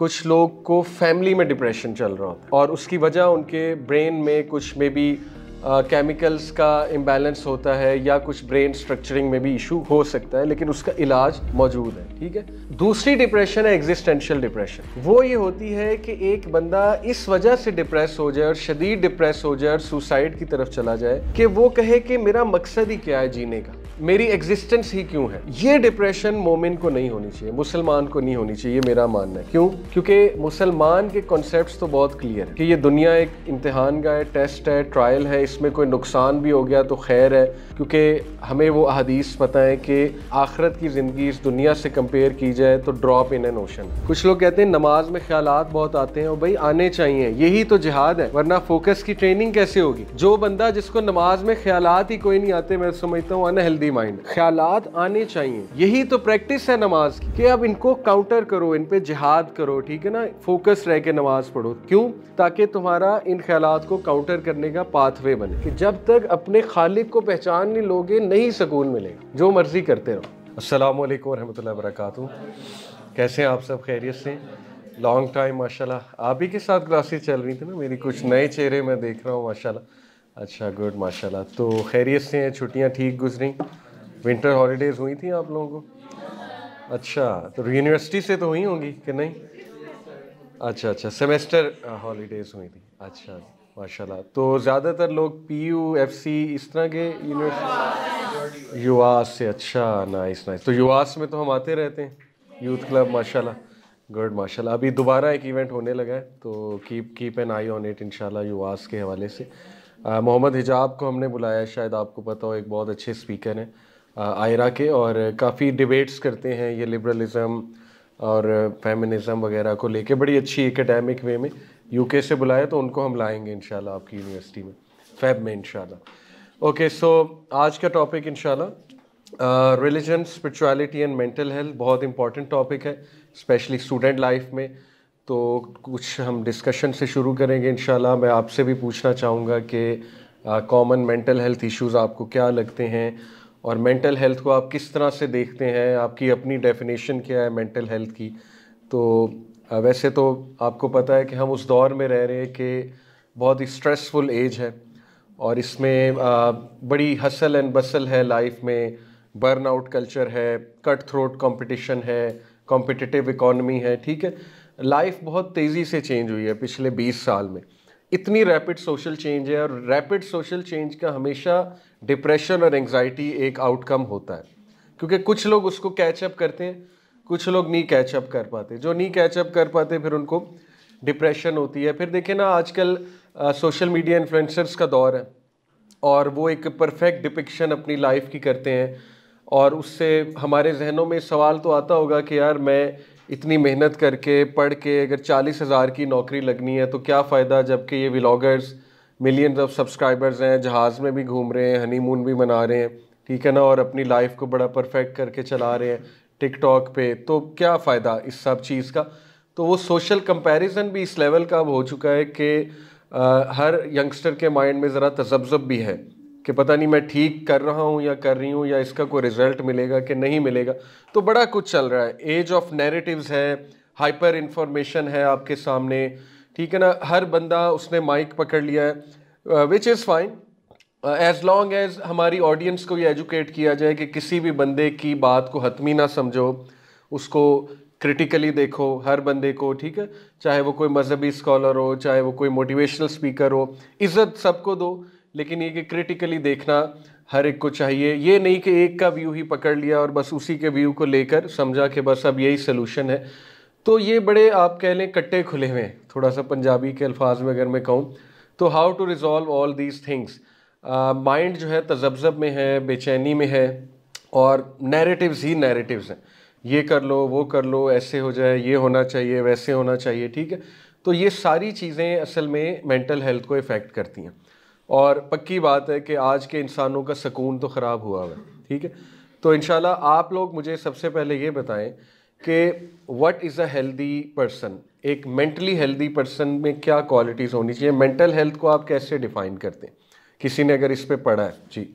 कुछ लोग को फैमिली में डिप्रेशन चल रहा होता है और उसकी वजह उनके ब्रेन में कुछ मे बी केमिकल्स का इम्बेलेंस होता है या कुछ ब्रेन स्ट्रक्चरिंग में भी इशू हो सकता है लेकिन उसका इलाज मौजूद है ठीक है दूसरी डिप्रेशन है एग्जिस्टेंशियल डिप्रेशन वो ये होती है कि एक बंदा इस वजह से डिप्रेस हो जाए और शदीद डिप्रेस हो जाए और सुसाइड की तरफ चला जाए कि वो कहे कि मेरा मकसद ही क्या है जीने का मेरी एग्जिस्टेंस ही क्यों है ये डिप्रेशन मोमिन को नहीं होनी चाहिए मुसलमान को नहीं होनी चाहिए ये मेरा मानना है क्यों क्योंकि मुसलमान के कॉन्सेप्ट तो बहुत क्लियर है कि ये दुनिया एक इम्तहान का है टेस्ट है ट्रायल है इसमें कोई नुकसान भी हो गया तो खैर है क्योंकि हमें वो अहदीस पता है कि आखरत की ज़िंदगी इस दुनिया से कंपेयर की जाए तो ड्रॉप इन एन ओशन कुछ लोग कहते हैं नमाज में ख्याल बहुत आते हैं और भाई आने चाहिए यही तो जिहाद है वरना फोकस की ट्रेनिंग कैसे होगी जो बंदा जिसको नमाज में ख्याल ही कोई नहीं आते मैं समझता हूँ अनहेल्दी फ्री माइंड ख्याल आने चाहिए यही तो प्रैक्टिस है नमाज की कि अब इनको काउंटर करो इन पे जिहाद करो ठीक है ना फोकस रह के नमाज पढ़ो क्यों ताकि तुम्हारा इन ख्याल को काउंटर करने का पाथवे बने कि जब तक अपने खालिद को पहचान नहीं लोगे नहीं सुकून मिलेगा जो मर्जी करते रहो असल वरहमल वर्क कैसे हैं आप सब खैरियत से लॉन्ग टाइम माशाल्लाह आप ही के साथ क्लासेस चल रही थी ना मेरी कुछ नए चेहरे मैं देख रहा हूँ माशाल्लाह अच्छा गुड माशाल्लाह तो खैरियत से हैं छुट्टियाँ ठीक गुजरी विंटर हॉलीडेज़ हुई थी आप लोगों को अच्छा तो यूनिवर्सिटी से तो हुई होंगी कि नहीं अच्छा अच्छा सेमेस्टर हॉलीडेज़ uh, हुई थी अच्छा माशाल्लाह तो ज़्यादातर लोग पी यू एफ सी इस तरह के यूनिवर्सिटी युवा से अच्छा नाइस नाइस तो यूआस में तो हम आते रहते हैं यूथ क्लब माशाल्लाह गुड माशाल्लाह अभी दोबारा एक इवेंट होने लगा है तो keep keep an eye on it इंशाल्लाह यूआस के हवाले से मोहम्मद हिजाब को हमने बुलाया शायद आपको पता हो एक बहुत अच्छे स्पीकर हैं आयरा के और काफ़ी डिबेट्स करते हैं ये लिबरलिज़म और फेमिनिज़म वगैरह को लेके बड़ी अच्छी एकेडमिक वे में यूके से बुलाया तो उनको हम लाएंगे इन आपकी यूनिवर्सिटी में फैब में इन ओके सो आज का topic in religion spirituality and mental health बहुत इंपॉर्टेंट टॉपिक है स्पेशली स्टूडेंट लाइफ में तो कुछ हम डिस्कशन से शुरू करेंगे इन मैं आपसे भी पूछना चाहूँगा कि कॉमन मेंटल हेल्थ इश्यूज़ आपको क्या लगते हैं और मेंटल हेल्थ को आप किस तरह से देखते हैं आपकी अपनी डेफिनेशन क्या है मेंटल हेल्थ की तो आ, वैसे तो आपको पता है कि हम उस दौर में रह रहे हैं कि बहुत ही स्ट्रेसफुल एज है और इसमें आ, बड़ी हसल एंड बसल है लाइफ में बर्न आउट कल्चर है कट थ्रोट कॉम्पिटिशन है कॉम्पिटिटिव इकॉनमी है ठीक है लाइफ बहुत तेज़ी से चेंज हुई है पिछले 20 साल में इतनी रैपिड सोशल चेंज है और रैपिड सोशल चेंज का हमेशा डिप्रेशन और एंग्जाइटी एक आउटकम होता है क्योंकि कुछ लोग उसको कैचअप करते हैं कुछ लोग नहीं कैचअप कर पाते जो नहीं कैचअप कर पाते फिर उनको डिप्रेशन होती है फिर देखें ना आजकल सोशल मीडिया इन्फ्लुएंसर्स का दौर है और वो एक परफेक्ट डिपिक्शन अपनी लाइफ की करते हैं और उससे हमारे जहनों में सवाल तो आता होगा कि यार मैं इतनी मेहनत करके पढ़ के अगर चालीस हज़ार की नौकरी लगनी है तो क्या फ़ायदा जबकि ये व्लागर्स मिलियन ऑफ सब्सक्राइबर्स हैं जहाज़ में भी घूम रहे हैं हनीमून भी मना रहे हैं ठीक है ना और अपनी लाइफ को बड़ा परफेक्ट करके चला रहे हैं टिकटॉक पे तो क्या फ़ायदा इस सब चीज़ का तो वो सोशल कंपैरिजन भी इस लेवल का अब हो चुका है कि हर यंगस्टर के माइंड में ज़रा तजब्ज़ब भी है कि पता नहीं मैं ठीक कर रहा हूँ या कर रही हूँ या इसका कोई रिजल्ट मिलेगा कि नहीं मिलेगा तो बड़ा कुछ चल रहा है एज ऑफ नैरेटिव्स है हाइपर इंफॉर्मेशन है आपके सामने ठीक है ना हर बंदा उसने माइक पकड़ लिया है which is fine as long as हमारी ऑडियंस को ये एजुकेट किया जाए कि किसी भी बंदे की बात को हतमी ना समझो उसको क्रिटिकली देखो हर बंदे को ठीक है चाहे वो कोई मजहबी स्कॉलर हो चाहे वो कोई मोटिवेशनल स्पीकर हो इज़्ज़त सबको दो लेकिन ये कि क्रिटिकली देखना हर एक को चाहिए ये नहीं कि एक का व्यू ही पकड़ लिया और बस उसी के व्यू को लेकर समझा कि बस अब यही सलूशन है तो ये बड़े आप कह लें कट्टे खुले हुए थोड़ा सा पंजाबी के अल्फाज में अगर मैं कहूँ तो how to resolve all these things mind जो है तजब्जब में है बेचैनी में है और नैरेटिव्स ही नैरेटिव्स हैं ये कर लो वो कर लो ऐसे हो जाए ये होना चाहिए वैसे होना चाहिए ठीक है तो ये सारी चीज़ें असल में मेंटल हेल्थ को इफ़ेक्ट करती हैं और पक्की बात है कि आज के इंसानों का सुकून तो ख़राब हुआ है ठीक है तो इन आप लोग मुझे सबसे पहले ये बताएं कि what is a healthy person एक मेंटली हेल्दी पर्सन में क्या क्वालिटीज़ होनी चाहिए मेंटल हेल्थ को आप कैसे डिफ़ाइन करते हैं किसी ने अगर इस पर पढ़ा है जी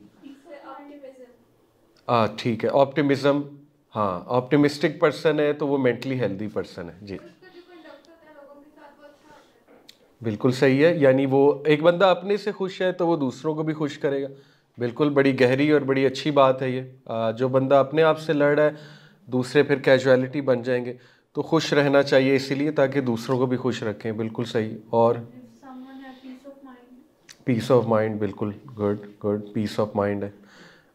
हाँ ठीक है ऑप्टिमिज़म हाँ ऑप्टिमिस्टिक पर्सन है तो वो मेंटली हेल्दी पर्सन है जी बिल्कुल सही है यानी वो एक बंदा अपने से खुश है तो वो दूसरों को भी खुश करेगा बिल्कुल बड़ी गहरी और बड़ी अच्छी बात है ये जो बंदा अपने आप से लड़ रहा है दूसरे फिर कैजुअलिटी बन जाएंगे तो खुश रहना चाहिए इसीलिए ताकि दूसरों को भी खुश रखें बिल्कुल सही और पीस ऑफ माइंड बिल्कुल good good peace of mind है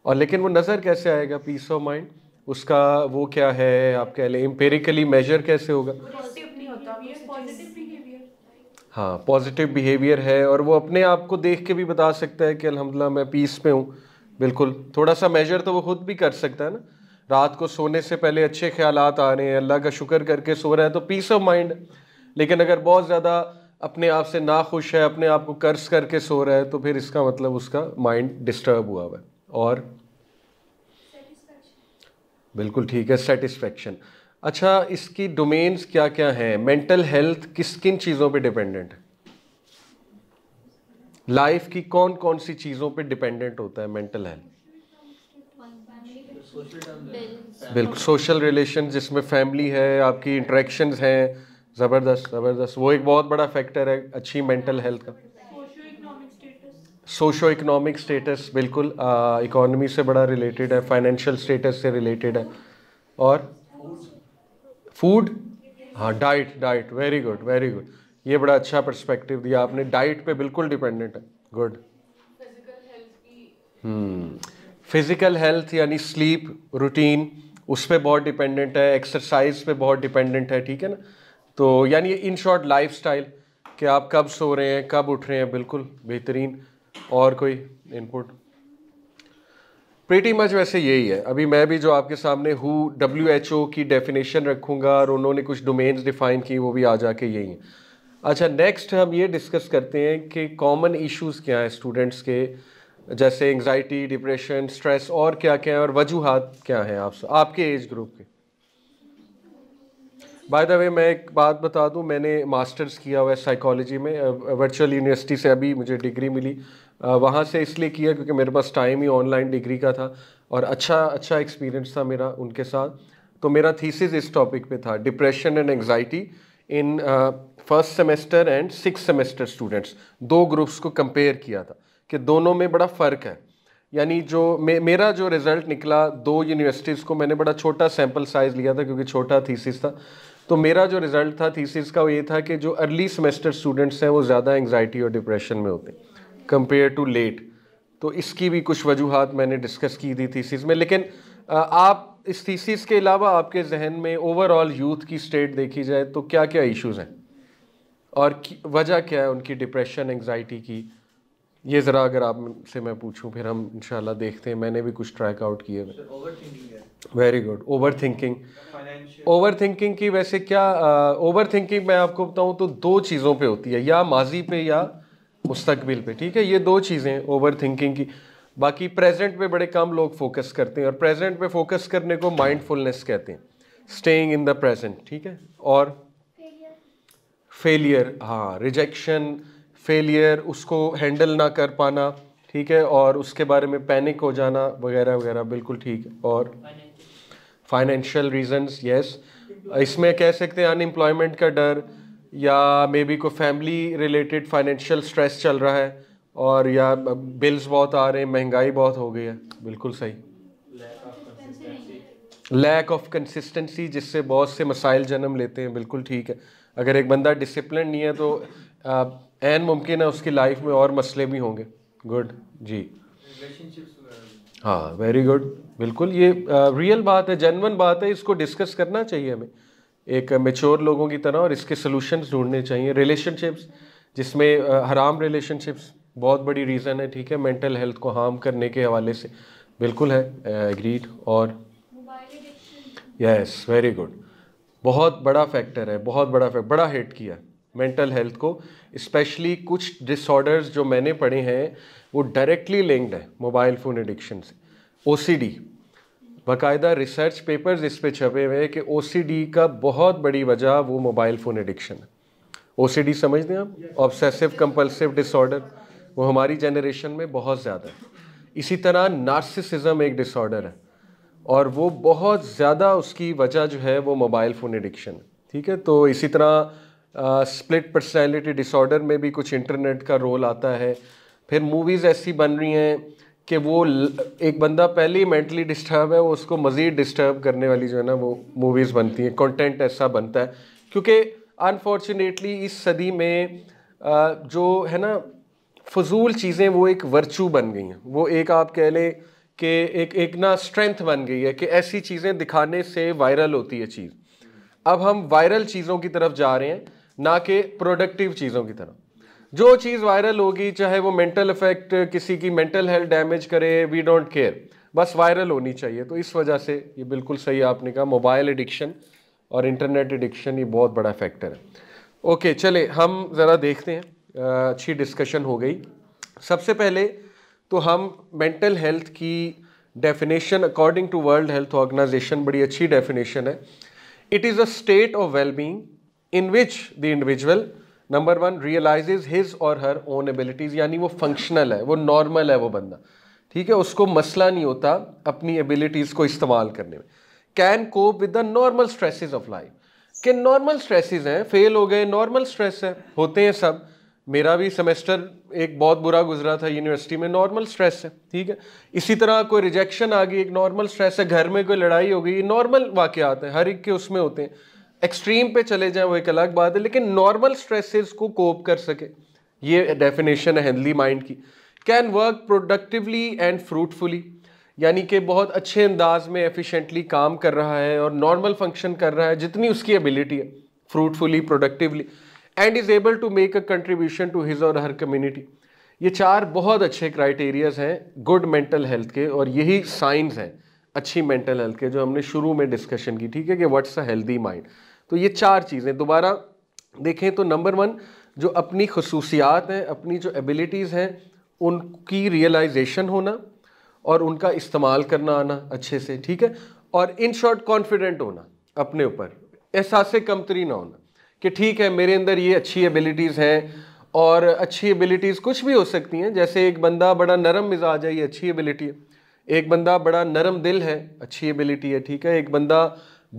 और लेकिन वो नज़र कैसे आएगा पीस ऑफ माइंड उसका वो क्या है आप कह लें एम्पेरिकली मेजर कैसे होगा हाँ पॉजिटिव बिहेवियर है और वो अपने आप को देख के भी बता सकता है कि अलहमदिल्ला मैं पीस में हूँ बिल्कुल थोड़ा सा मेजर तो वो खुद भी कर सकता है ना रात को सोने से पहले अच्छे ख्याल आ रहे हैं अल्लाह का शुक्र करके सो रहा है तो पीस ऑफ माइंड लेकिन अगर बहुत ज़्यादा अपने आप से नाखुश है अपने आप को कर्ज करके सो रहा है तो फिर इसका मतलब उसका माइंड डिस्टर्ब हुआ हुआ है और बिल्कुल ठीक है सेटिस्फेक्शन अच्छा इसकी डोमेन्स क्या क्या हैं मेंटल हेल्थ किस किन चीज़ों पे डिपेंडेंट है लाइफ की कौन कौन सी चीज़ों पे डिपेंडेंट होता है मेंटल हेल्थ बिल्कुल सोशल रिलेशन जिसमें फैमिली है आपकी इंट्रैक्शन हैं ज़बरदस्त ज़बरदस्त वो एक बहुत बड़ा फैक्टर है अच्छी मेंटल हेल्थ का सोशो इकोनॉमिक स्टेटस बिल्कुल इकोनॉमी से बड़ा रिलेटेड है फाइनेंशियल स्टेटस से रिलेटेड है और फूड हाँ diet diet very good very good ये बड़ा अच्छा पर्सपेक्टिव दिया आपने डाइट पे बिल्कुल डिपेंडेंट है गुड फिज़िकल हेल्थ यानी स्लीप रूटीन उस पर बहुत डिपेंडेंट है एक्सरसाइज पे बहुत डिपेंडेंट है ठीक है ना तो यानी इन शॉर्ट लाइफ स्टाइल कि आप कब सो रहे हैं कब उठ रहे हैं बिल्कुल बेहतरीन और कोई इनपुट प्रीटी मच वैसे यही है अभी मैं भी जो आपके सामने हूँ डब्ल्यू एच ओ की डेफिनेशन रखूँगा और उन्होंने कुछ डोमेन्स डिफाइन की वो भी आ जाके यही हैं अच्छा नेक्स्ट हम ये डिस्कस करते हैं कि कॉमन इश्यूज़ क्या हैं स्टूडेंट्स के जैसे एंगजाइटी डिप्रेशन स्ट्रेस और क्या क्या है और वजूहत क्या हैं आप आपके एज ग्रुप के बाय द वे मैं एक बात बता दूं मैंने मास्टर्स किया हुआ है साइकोलॉजी में वर्चुअल यूनिवर्सिटी से अभी मुझे डिग्री मिली वहाँ से इसलिए किया क्योंकि मेरे पास टाइम ही ऑनलाइन डिग्री का था और अच्छा अच्छा एक्सपीरियंस था मेरा उनके साथ तो मेरा थीसिस इस टॉपिक पे था depression and anxiety in first semester and six semester students दो ग्रुप्स को कंपेयर किया था कि दोनों में बड़ा फ़र्क है यानी जो मे, मेरा जो रिज़ल्ट निकला दो यूनिवर्सिटीज़ को मैंने बड़ा छोटा सैम्पल साइज़ लिया था क्योंकि छोटा थीसिस था तो मेरा जो रिज़ल्ट था थीसिस का वो ये था कि जो अर्ली सेमेस्टर स्टूडेंट्स हैं वो ज़्यादा एंगजाइटी और डिप्रेशन में होते हैं कंपेयर टू लेट तो इसकी भी कुछ वजूहत मैंने डिस्कस की थी थीसीस में लेकिन आप इस थीसीस के अलावा आपके जहन में ओवरऑल यूथ की स्टेट देखी जाए तो क्या क्या इश्यूज़ हैं और वजह क्या है उनकी डिप्रेशन एंगजाइटी की ये ज़रा अगर आप से मैं पूछूं फिर हम इनशाला देखते हैं मैंने भी कुछ ट्रैक आउट किए हुए very good overthinking overthinking की वैसे क्या ओवर थिंकिंग मैं आपको बताऊं तो दो चीज़ों पे होती है या माजी पे या मुस्तबिल पे ठीक है ये दो चीज़ें ओवर थिंकिंग की बाकी प्रेजेंट पे बड़े कम लोग फोकस करते हैं और प्रेजेंट पे फोकस करने को माइंडफुलनेस कहते हैं स्टेइंग इन द प्रेजेंट ठीक है और फेलियर हाँ रिजेक्शन फेलियर उसको हैंडल ना कर पाना ठीक है और उसके बारे में पैनिक हो जाना वगैरह वगैरह बिल्कुल ठीक है और फाइनेंशियल रीजंस यस इसमें कह सकते हैं अनएम्प्लॉयमेंट का डर या मे बी कोई फैमिली रिलेटेड फाइनेंशियल स्ट्रेस चल रहा है और या बिल्स बहुत आ रहे हैं महंगाई बहुत हो गई है बिल्कुल सही लैक ऑफ कंसिस्टेंसी जिससे बहुत से मसाइल जन्म लेते हैं बिल्कुल ठीक है अगर एक बंदा डिसिप्लिन नहीं है तो एन मुमकिन है उसकी लाइफ में और मसले भी होंगे गुड जी हाँ वेरी गुड बिल्कुल ये रियल बात है जेनवन बात है इसको डिस्कस करना चाहिए हमें एक मेच्योर लोगों की तरह और इसके सोल्यूशन ढूंढने चाहिए रिलेशनशिप्स जिसमें हराम रिलेशनशिप्स बहुत बड़ी रीज़न है ठीक है मेंटल हेल्थ को हार्म करने के हवाले से बिल्कुल है एग्रीड और यस वेरी गुड बहुत बड़ा फैक्टर है बहुत बड़ा फैक्टर बड़ा हिट किया मेंटल हेल्थ को स्पेशली कुछ डिसऑर्डर्स जो मैंने पढ़े हैं वो डायरेक्टली लिंक्ड है मोबाइल फ़ोन एडिक्शन से ओ बाकायदा रिसर्च पेपर्स इस पे छपे हुए हैं कि ओ का बहुत बड़ी वजह वो मोबाइल फ़ोन एडिक्शन है ओ समझ दें आप ऑब्सेसिव कंपल्सिव डिसऑर्डर वो हमारी जनरेशन में बहुत ज़्यादा है इसी तरह नार्सिसिज्म एक डिसऑर्डर है और वो बहुत ज़्यादा उसकी वजह जो है वो मोबाइल फ़ोन एडिक्शन है ठीक है तो इसी तरह स्प्लिट पर्सनैलिटी डिसऑर्डर में भी कुछ इंटरनेट का रोल आता है फिर मूवीज़ ऐसी बन रही हैं कि वो एक बंदा पहले ही मेंटली डिस्टर्ब है वो उसको मज़ीद डिस्टर्ब करने वाली जो है ना वो मूवीज़ बनती हैं कंटेंट ऐसा बनता है क्योंकि अनफॉर्चुनेटली इस सदी में जो है ना फजूल चीज़ें वो एक वर्चू बन गई हैं वो एक आप कह लें कि एक एक ना स्ट्रेंथ बन गई है कि ऐसी चीज़ें दिखाने से वायरल होती है चीज़ अब हम वायरल चीज़ों की तरफ जा रहे हैं ना कि प्रोडक्टिव चीज़ों की तरफ जो चीज़ वायरल होगी चाहे वो मेंटल इफेक्ट किसी की मेंटल हेल्थ डैमेज करे वी डोंट केयर बस वायरल होनी चाहिए तो इस वजह से ये बिल्कुल सही आपने कहा मोबाइल एडिक्शन और इंटरनेट एडिक्शन ये बहुत बड़ा फैक्टर है ओके चले हम ज़रा देखते हैं अच्छी डिस्कशन हो गई सबसे पहले तो हम मेंटल हेल्थ की definition according to World Health Organization बड़ी अच्छी डेफिनेशन है it is a state of wellbeing in which the individual number one realises his or her own abilities यानी वो फंक्शनल है वो नॉर्मल है वो बंदा ठीक है उसको मसला नहीं होता अपनी एबिलिटीज़ को इस्तेमाल करने में can cope with the normal stresses of life के नॉर्मल स्ट्रेसेस हैं फेल हो गए नॉर्मल स्ट्रेस है होते हैं सब मेरा भी सेमेस्टर एक बहुत बुरा गुजरा था यूनिवर्सिटी में नॉर्मल स्ट्रेस है ठीक है इसी तरह कोई रिजेक्शन आ गई एक नॉर्मल स्ट्रेस है घर में कोई लड़ाई हो गई नॉर्मल वाक़ात हैं हर एक के उसमें होते हैं एक्सट्रीम पे चले जाएं वो एक अलग बात है लेकिन नॉर्मल स्ट्रेसेस को कोप कर सके ये डेफिनेशन है हेल्दी माइंड की can work productively and fruitfully यानी कि बहुत अच्छे अंदाज में एफिशिएंटली काम कर रहा है और नॉर्मल फंक्शन कर रहा है जितनी उसकी एबिलिटी है fruitfully productively and is able to make a contribution to his or her community ये चार बहुत अच्छे क्राइटेरियाज हैं गुड मेंटल हेल्थ के और यही साइंस हैं अच्छी मेंटल हेल्थ के जो हमने शुरू में डिस्कशन की ठीक है कि व्हाट्स अ हेल्दी माइंड तो ये चार चीज़ें दोबारा देखें तो नंबर वन जो अपनी खसूसियात हैं अपनी जो एबिलिटीज़ हैं उनकी रियलाइजेशन होना और उनका इस्तेमाल करना आना अच्छे से ठीक है और इन शॉर्ट कॉन्फिडेंट होना अपने ऊपर एहसास कमतरी ना होना कि ठीक है मेरे अंदर ये अच्छी एबिलिटीज़ हैं और अच्छी एबिलिटीज़ कुछ भी हो सकती हैं जैसे एक बंदा बड़ा नरम मिजाज है ये अच्छी एबिलिटी है एक बंदा बड़ा नरम दिल है अच्छी एबिलिटी है ठीक है एक बंदा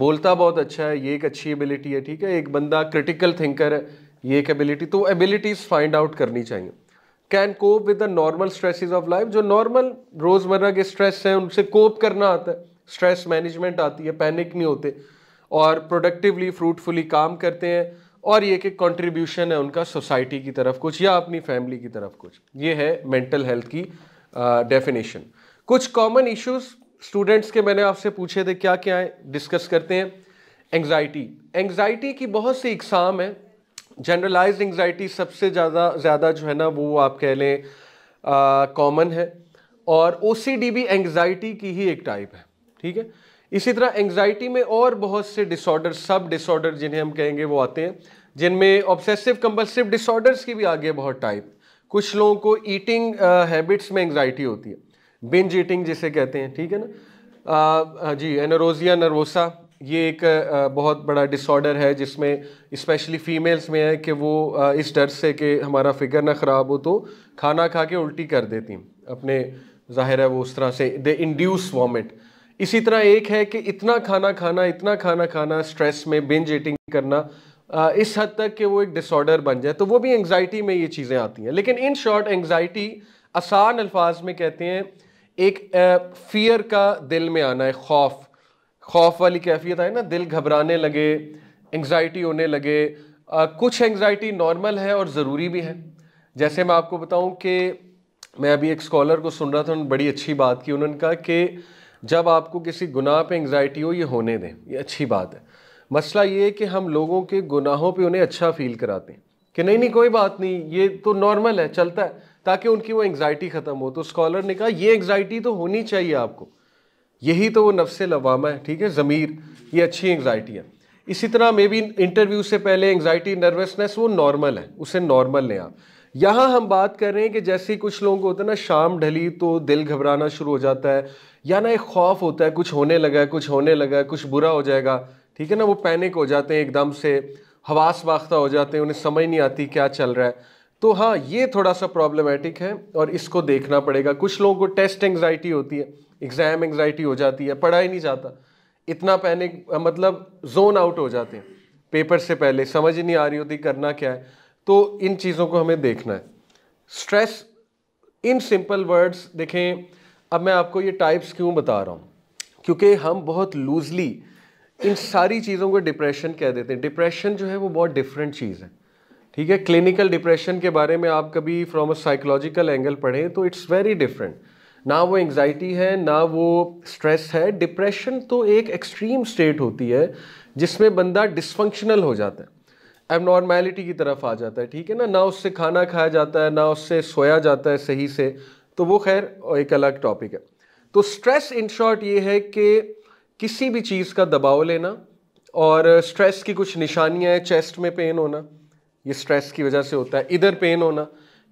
बोलता बहुत अच्छा है ये एक अच्छी एबिलिटी है ठीक है एक बंदा क्रिटिकल थिंकर है ये एक एबिलिटी तो एबिलिटीज़ फाइंड आउट करनी चाहिए can cope with the normal stresses of life जो नॉर्मल रोज़मर्रा के स्ट्रेस हैं उनसे कोप करना आता है स्ट्रेस मैनेजमेंट आती है पैनिक नहीं होते और प्रोडक्टिवली फ्रूटफुली काम करते हैं और ये एक कॉन्ट्रीब्यूशन है उनका सोसाइटी की तरफ कुछ या अपनी फैमिली की तरफ कुछ ये है मेंटल हेल्थ की डेफिनेशन uh, कुछ कॉमन इश्यूज़ स्टूडेंट्स के मैंने आपसे पूछे थे क्या क्या है डिस्कस करते हैं एंग्जाइटी एंग्जाइटी की बहुत सी इकसाम है जनरलाइज एंग्जाइटी सबसे ज़्यादा ज़्यादा जो है ना वो आप कह लें कॉमन है और ओ भी एंग्जाइटी की ही एक टाइप है ठीक है इसी तरह एंग्जाइटी में और बहुत से डिसऑर्डर सब डिसऑर्डर जिन्हें हम कहेंगे वो आते हैं जिनमें ऑब्सेसिव कंपल्सिव डिसऑर्डर्स की भी आगे बहुत टाइप कुछ लोगों को ईटिंग हैबिट्स में एंग्जाइटी होती है बिंज ईटिंग जिसे कहते हैं ठीक है ना आ, जी एनरोजिया नर्वोसा ये एक बहुत बड़ा डिसऑर्डर है जिसमें स्पेशली फीमेल्स में है कि वो इस डर से कि हमारा फिगर ना ख़राब हो तो खाना खा के उल्टी कर देती अपने जाहिर है वो उस तरह से दे इंड्यूस वॉमिट इसी तरह एक है कि इतना खाना खाना इतना खाना खाना स्ट्रेस में बिंज ईटिंग करना इस हद तक कि वो एक डिसऑर्डर बन जाए तो वो भी एंगजाइटी में ये चीज़ें आती हैं लेकिन इन शॉर्ट एंगजाइटी आसान अल्फाज में कहते हैं एक फियर का दिल में आना है खौफ खौफ वाली कैफियत आए ना दिल घबराने लगे एंग्जाइटी होने लगे आ, कुछ एंग्जाइटी नॉर्मल है और ज़रूरी भी है जैसे मैं आपको बताऊं कि मैं अभी एक स्कॉलर को सुन रहा था उन्होंने बड़ी अच्छी बात की उन्होंने कहा कि जब आपको किसी गुनाह पे एंग्जाइटी हो ये होने दें ये अच्छी बात है मसला ये है कि हम लोगों के गुनाहों पे उन्हें अच्छा फील कराते हैं कि नहीं नहीं कोई बात नहीं ये तो नॉर्मल है चलता है ताकि उनकी वो एंगजाइटी ख़त्म हो तो स्कॉलर ने कहा ये एंग्जाइटी तो होनी चाहिए आपको यही तो वो नफ्स लवामा है ठीक है ज़मीर ये अच्छी एंगजाइटी है इसी तरह मे बी इंटरव्यू से पहले एंग्जाइटी नर्वसनेस वो नॉर्मल है उसे नॉर्मल लें आप यहाँ हम बात कर रहे हैं कि जैसे ही कुछ लोगों को होता है ना शाम ढली तो दिल घबराना शुरू हो जाता है या ना एक खौफ होता है कुछ होने लगा है कुछ होने लगा है कुछ बुरा हो जाएगा ठीक है ना वो पैनिक हो जाते हैं एकदम से हवास वाख्ता हो जाते हैं उन्हें समझ नहीं आती क्या चल रहा है तो हाँ ये थोड़ा सा प्रॉब्लमेटिक है और इसको देखना पड़ेगा कुछ लोगों को टेस्ट एंग्जाइटी होती है एग्ज़ाम एंग्जाइटी हो जाती है पढ़ा ही नहीं जाता इतना पैनिक मतलब जोन आउट हो जाते हैं पेपर से पहले समझ ही नहीं आ रही होती करना क्या है तो इन चीज़ों को हमें देखना है स्ट्रेस इन सिंपल वर्ड्स देखें अब मैं आपको ये टाइप्स क्यों बता रहा हूँ क्योंकि हम बहुत लूजली इन सारी चीज़ों को डिप्रेशन कह देते हैं डिप्रेशन जो है वो बहुत डिफरेंट चीज़ है ठीक है क्लिनिकल डिप्रेशन के बारे में आप कभी फ्रॉम अ साइकोलॉजिकल एंगल पढ़ें तो इट्स वेरी डिफरेंट ना वो एंग्जाइटी है ना वो स्ट्रेस है डिप्रेशन तो एक एक्सट्रीम स्टेट होती है जिसमें बंदा डिसफंक्शनल हो जाता है एबनॉर्मेलिटी की तरफ आ जाता है ठीक है ना ना उससे खाना खाया जाता है ना उससे सोया जाता है सही से तो वो खैर एक अलग टॉपिक है तो स्ट्रेस इन शॉर्ट ये है कि किसी भी चीज़ का दबाव लेना और स्ट्रेस की कुछ निशानियाँ हैं चेस्ट में पेन होना ये स्ट्रेस की वजह से होता है इधर पेन होना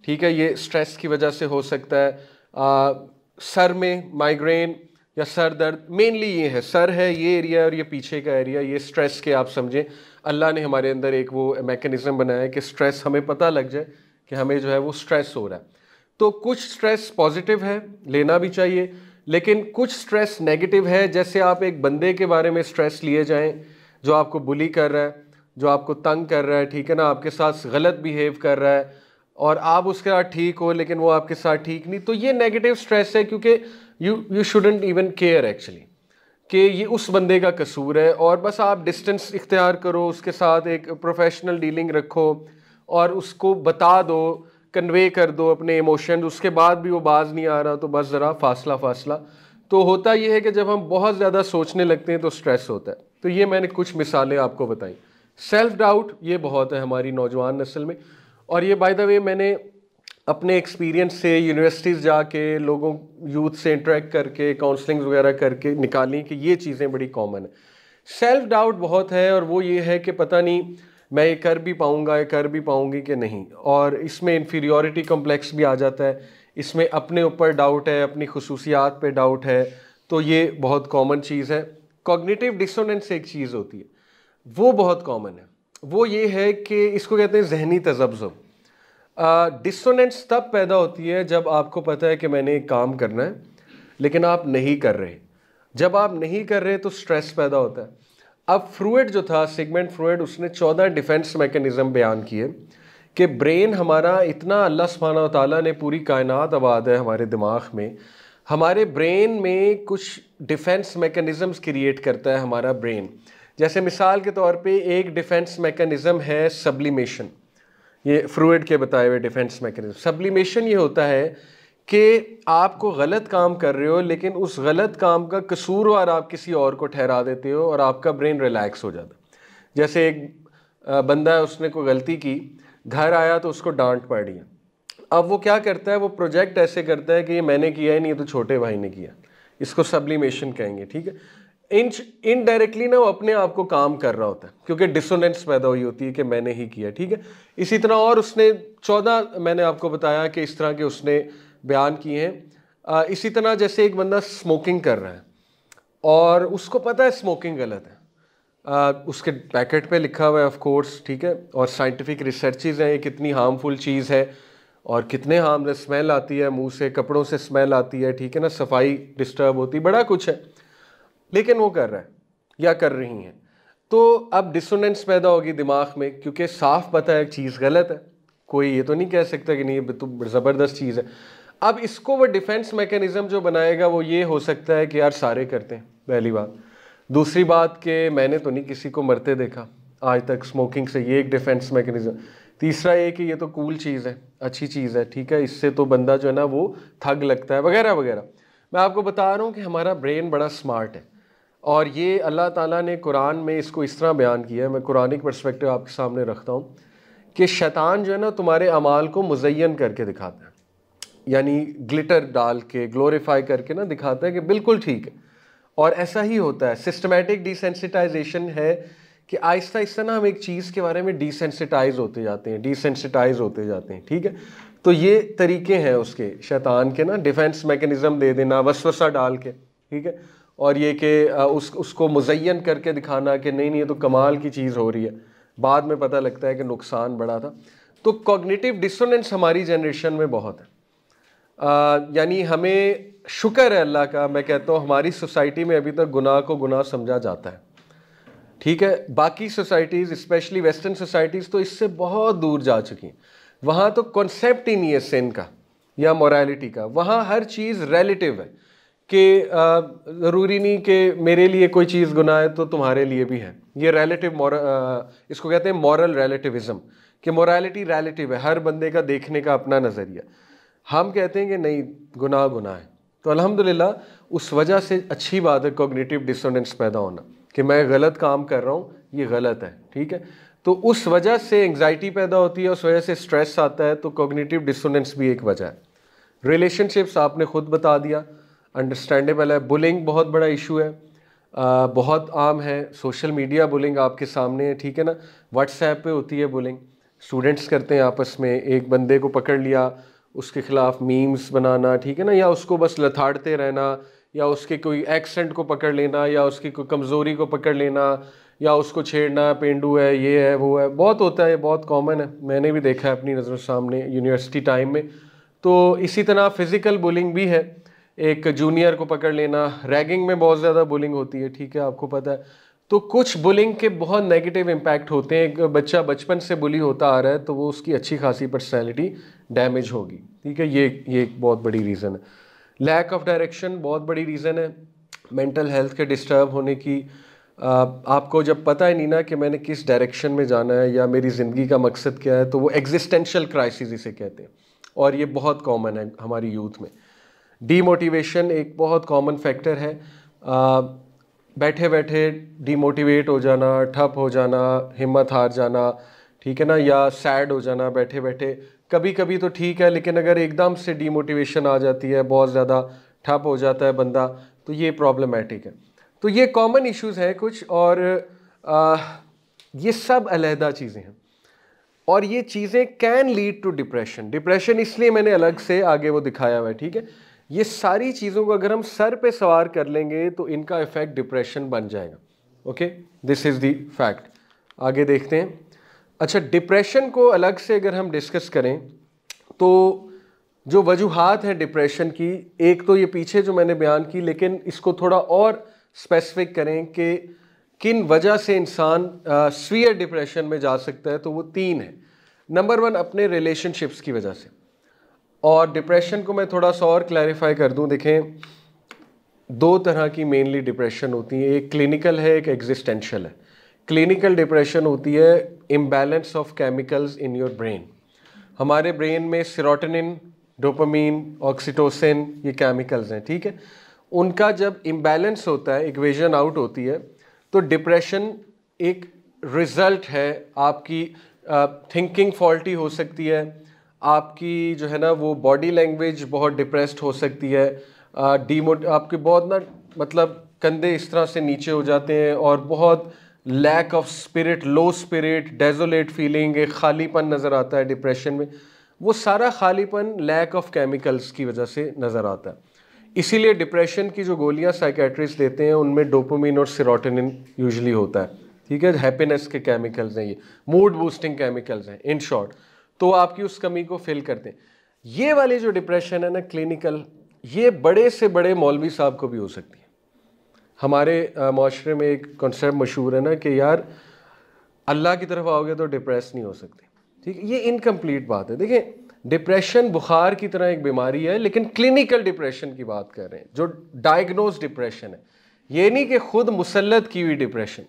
ठीक है ये स्ट्रेस की वजह से हो सकता है आ, सर में माइग्रेन या सर दर्द मेनली ये है सर है ये एरिया और ये पीछे का एरिया ये स्ट्रेस के आप समझें अल्लाह ने हमारे अंदर एक वो मैकेनिज़्म बनाया है कि स्ट्रेस हमें पता लग जाए कि हमें जो है वो स्ट्रेस हो रहा है तो कुछ स्ट्रेस पॉजिटिव है लेना भी चाहिए लेकिन कुछ स्ट्रेस नेगेटिव है जैसे आप एक बंदे के बारे में स्ट्रेस लिए जाएँ जो आपको बुली कर रहा है जो आपको तंग कर रहा है ठीक है ना आपके साथ गलत बिहेव कर रहा है और आप उसके साथ ठीक हो लेकिन वो आपके साथ ठीक नहीं तो ये नेगेटिव स्ट्रेस है क्योंकि you you shouldn't even care actually कि ये उस बंदे का कसूर है और बस आप डिस्टेंस इख्तियार करो उसके साथ एक प्रोफेशनल डीलिंग रखो और उसको बता दो कन्वे कर दो अपने इमोशन उसके बाद भी वो बाज नहीं आ रहा तो बस ज़रा फासला फासला तो होता ये है कि जब हम बहुत ज़्यादा सोचने लगते हैं तो स्ट्रेस होता है तो ये मैंने कुछ मिसालें आपको बताई सेल्फ डाउट ये बहुत है हमारी नौजवान नस्ल में और ये बाय द वे मैंने अपने एक्सपीरियंस से यूनिवर्सिटीज़ जाके लोगों यूथ से इंटरेक्ट करके काउंसलिंग्स वगैरह करके निकाली कि ये चीज़ें बड़ी कॉमन है सेल्फ डाउट बहुत है और वो ये है कि पता नहीं मैं ये कर भी पाऊँगा ये कर भी पाऊँगी कि नहीं और इसमें इन्फीरियोरिटी कम्प्लेक्स भी आ जाता है इसमें अपने ऊपर डाउट है अपनी खसूसियात पर डाउट है तो ये बहुत कॉमन चीज़ है कॉग्निटिव डिसोनेंस एक चीज़ होती है वो बहुत कॉमन है वो ये है कि इसको कहते हैं जहनी तजब्ज़ुम डिसोनेंस तब पैदा होती है जब आपको पता है कि मैंने एक काम करना है लेकिन आप नहीं कर रहे जब आप नहीं कर रहे तो स्ट्रेस पैदा होता है अब फ्रूएड जो था सिगमेंट फ्रूएड उसने चौदह डिफेंस मैकेनिज़्म बयान किए कि ब्रेन हमारा इतना अल्लाह सुबहाना ताली ने पूरी कायनात आबाद है हमारे दिमाग में हमारे ब्रेन में कुछ डिफेंस मैकेनिज़म्स क्रिएट करता है हमारा ब्रेन जैसे मिसाल के तौर पे एक डिफेंस मैकेनिज़्म है सब्लिमेशन ये फ्रूड के बताए हुए डिफेंस मैकेनिज़्म सब्लिमेशन ये होता है कि आपको गलत काम कर रहे हो लेकिन उस गलत काम का कसूरवार आप किसी और को ठहरा देते हो और आपका ब्रेन रिलैक्स हो जाता जैसे एक बंदा है उसने कोई गलती की घर आया तो उसको डांट पड़ी अब वो क्या करता है वो प्रोजेक्ट ऐसे करता है कि ये मैंने किया ही नहीं तो छोटे भाई ने किया इसको सब्लिमेशन कहेंगे ठीक है इन इनडायरेक्टली ना वो अपने आप को काम कर रहा होता है क्योंकि डिसोनेंस पैदा हुई होती है कि मैंने ही किया ठीक है इसी तरह और उसने चौदह मैंने आपको बताया कि इस तरह के उसने बयान किए हैं इसी तरह जैसे एक बंदा स्मोकिंग कर रहा है और उसको पता है स्मोकिंग गलत है आ, उसके पैकेट पे लिखा हुआ है ऑफ कोर्स ठीक है और साइंटिफिक रिसर्चेज हैं ये कितनी हार्मफुल चीज़ है और कितने हार्म स्मेल आती है मुंह से कपड़ों से स्मेल आती है ठीक है ना सफाई डिस्टर्ब होती बड़ा कुछ है लेकिन वो कर रहा है या कर रही हैं तो अब डिसोनेंस पैदा होगी दिमाग में क्योंकि साफ पता है चीज़ गलत है कोई ये तो नहीं कह सकता कि नहीं तो ज़बरदस्त चीज़ है अब इसको वो डिफेंस मैकेनिज़्म जो बनाएगा वो ये हो सकता है कि यार सारे करते हैं पहली बात दूसरी बात कि मैंने तो नहीं किसी को मरते देखा आज तक स्मोकिंग से ये एक डिफेंस मैकेनिज़्म तीसरा ये कि ये तो कूल चीज़ है अच्छी चीज़ है ठीक है इससे तो बंदा जो है ना वो थग लगता है वगैरह वगैरह मैं आपको बता रहा हूँ कि हमारा ब्रेन बड़ा स्मार्ट है और ये अल्लाह ताला ने कुरान में इसको इस तरह बयान किया है मैं कुरानिक पर्सपेक्टिव आपके सामने रखता हूँ कि शैतान जो है ना तुम्हारे अमाल को मुजैन करके दिखाता है यानी ग्लिटर डाल के ग्लोरीफाई करके ना दिखाता है कि बिल्कुल ठीक है और ऐसा ही होता है सिस्टमेटिक डिसेंसिटाइजेशन है कि आहिस्ता आहिस्ता ना हम एक चीज़ के बारे में डिसेंसिटाइज होते जाते हैं डिसेंसिटाइज होते जाते हैं ठीक है तो ये तरीके हैं उसके शैतान के ना डिफेंस मैकेनिज़म दे देना वसवसा डाल के ठीक है और ये कि उस उसको मुजैन करके दिखाना कि नहीं नहीं ये तो कमाल की चीज़ हो रही है बाद में पता लगता है कि नुकसान बड़ा था तो कॉग्निटिव डिसोनेंस हमारी जनरेशन में बहुत है यानी हमें शुक्र है अल्लाह का मैं कहता हूँ हमारी सोसाइटी में अभी तक गुनाह को गुनाह समझा जाता है ठीक है बाकी सोसाइटीज़ स्पेशली वेस्टर्न सोसाइटीज़ तो इससे बहुत दूर जा चुकी हैं वहाँ तो कॉन्सेप्ट ही नहीं है सेन का या मोरालिटी का वहाँ हर चीज़ रेलिटिव है कि ज़रूरी नहीं कि मेरे लिए कोई चीज़ गुनाह है तो तुम्हारे लिए भी है ये रेलेटिव मॉर इसको कहते हैं मॉरल रेलेटिविज़म कि मोरालिटी रेलेटिव है हर बंदे का देखने का अपना नज़रिया हम कहते हैं कि नहीं गुनाह गुनाह है तो अल्हम्दुलिल्लाह उस वजह से अच्छी बात है कोग्नेटिव डिसोडेंस पैदा होना कि मैं गलत काम कर रहा हूँ ये गलत है ठीक है तो उस वजह से एंगज़ाइटी पैदा होती है उस वजह से स्ट्रेस आता है तो कॉग्निटिव डिसोडेंस भी एक वजह है रिलेशनशिप्स आपने खुद बता दिया अंडरस्टैंडेबल है बुलिंग बहुत बड़ा इशू है आ, बहुत आम है सोशल मीडिया बुलिंग आपके सामने है ठीक है ना व्हाट्सएप पे होती है बुलिंग स्टूडेंट्स करते हैं आपस में एक बंदे को पकड़ लिया उसके ख़िलाफ़ मीम्स बनाना ठीक है ना या उसको बस लथाड़ते रहना या उसके कोई एक्सेंट को पकड़ लेना या उसकी कोई कमज़ोरी को पकड़ लेना या उसको छेड़ना पेंडू है ये है वो है बहुत होता है बहुत कॉमन है मैंने भी देखा है अपनी नज़रों सामने यूनिवर्सिटी टाइम में तो इसी तरह फ़िज़िकल बुलिंग भी है एक जूनियर को पकड़ लेना रैगिंग में बहुत ज़्यादा बुलिंग होती है ठीक है आपको पता है तो कुछ बुलिंग के बहुत नेगेटिव इम्पैक्ट होते हैं एक बच्चा बचपन से बुली होता आ रहा है तो वो उसकी अच्छी खासी पर्सनैलिटी डैमेज होगी ठीक है ये ये एक बहुत बड़ी रीज़न है लैक ऑफ डायरेक्शन बहुत बड़ी रीज़न है मेंटल हेल्थ के डिस्टर्ब होने की आपको जब पता ही नहीं ना कि मैंने किस डायरेक्शन में जाना है या मेरी ज़िंदगी का मकसद क्या है तो वो एग्जिस्टेंशल क्राइसिस इसे कहते हैं और ये बहुत कॉमन है हमारी यूथ में डीमोटिवेशन एक बहुत कॉमन फैक्टर है आ, बैठे बैठे डीमोटिवेट हो जाना ठप हो जाना हिम्मत हार जाना ठीक है ना या सैड हो जाना बैठे बैठे कभी कभी तो ठीक है लेकिन अगर एकदम से डीमोटिवेशन आ जाती है बहुत ज़्यादा ठप हो जाता है बंदा तो ये प्रॉब्लमेटिक है तो ये कॉमन इश्यूज़ हैं कुछ और आ, ये सब अलहदा चीज़ें हैं और ये चीज़ें can lead to depression depression इसलिए मैंने अलग से आगे वो दिखाया हुआ है ठीक है ये सारी चीज़ों को अगर हम सर पे सवार कर लेंगे तो इनका इफेक्ट डिप्रेशन बन जाएगा okay this is the fact आगे देखते हैं अच्छा डिप्रेशन को अलग से अगर हम डिस्कस करें तो जो वजूहत हैं डिप्रेशन की एक तो ये पीछे जो मैंने बयान की लेकिन इसको थोड़ा और स्पेसिफिक करें कि किन वजह से इंसान स्वीयर डिप्रेशन में जा सकता है तो वो तीन है नंबर वन अपने रिलेशनशिप्स की वजह से और डिप्रेशन को मैं थोड़ा सा और क्लैरिफाई कर दूं देखें दो तरह की मेनली डिप्रेशन होती है एक क्लिनिकल है एक एग्जिस्टेंशियल है क्लिनिकल डिप्रेशन होती है imbalance of chemicals in your brain हमारे ब्रेन में सिरोटनिन डोपामीन ऑक्सीटोसिन ये केमिकल्स हैं ठीक है उनका जब इम्बैलेंस होता है इक्वेशन आउट होती है तो डिप्रेशन एक रिज़ल्ट है आपकी थिंकिंग फॉल्टी हो सकती है आपकी जो है ना वो बॉडी लैंग्वेज बहुत डिप्रेस्ड हो सकती है डीमोट आपके बहुत ना मतलब कंधे इस तरह से नीचे हो जाते हैं और बहुत lack of spirit low spirit desolate feeling एक खालीपन नज़र आता है डिप्रेशन में वो सारा खालीपन लैक ऑफ केमिकल्स की वजह से नज़र आता है इसीलिए डिप्रेशन की जो गोलियां साइकेट्रिस्ट देते हैं उनमें डोपोमिन और सिरोटिन यूजली होता है ठीक है हैप्पीनेस के केमिकल्स हैं ये मूड बूस्टिंग केमिकल्स हैं इन शॉर्ट तो आपकी उस कमी को फिल कर दें ये वाली जो डिप्रेशन है ना क्लिनिकल ये बड़े से बड़े मौलवी साहब को भी हो सकती है हमारे माशरे में एक कॉन्सेप्ट मशहूर है ना कि यार अल्लाह की तरफ आओगे तो डिप्रेस नहीं हो सकते ठीक है ये इनकम्प्लीट बात है देखिए डिप्रेशन बुखार की तरह एक बीमारी है लेकिन क्लिनिकल डिप्रेशन की बात कर रहे हैं जो डायग्नोज डिप्रेशन है ये नहीं कि खुद मुसलत की हुई डिप्रेशन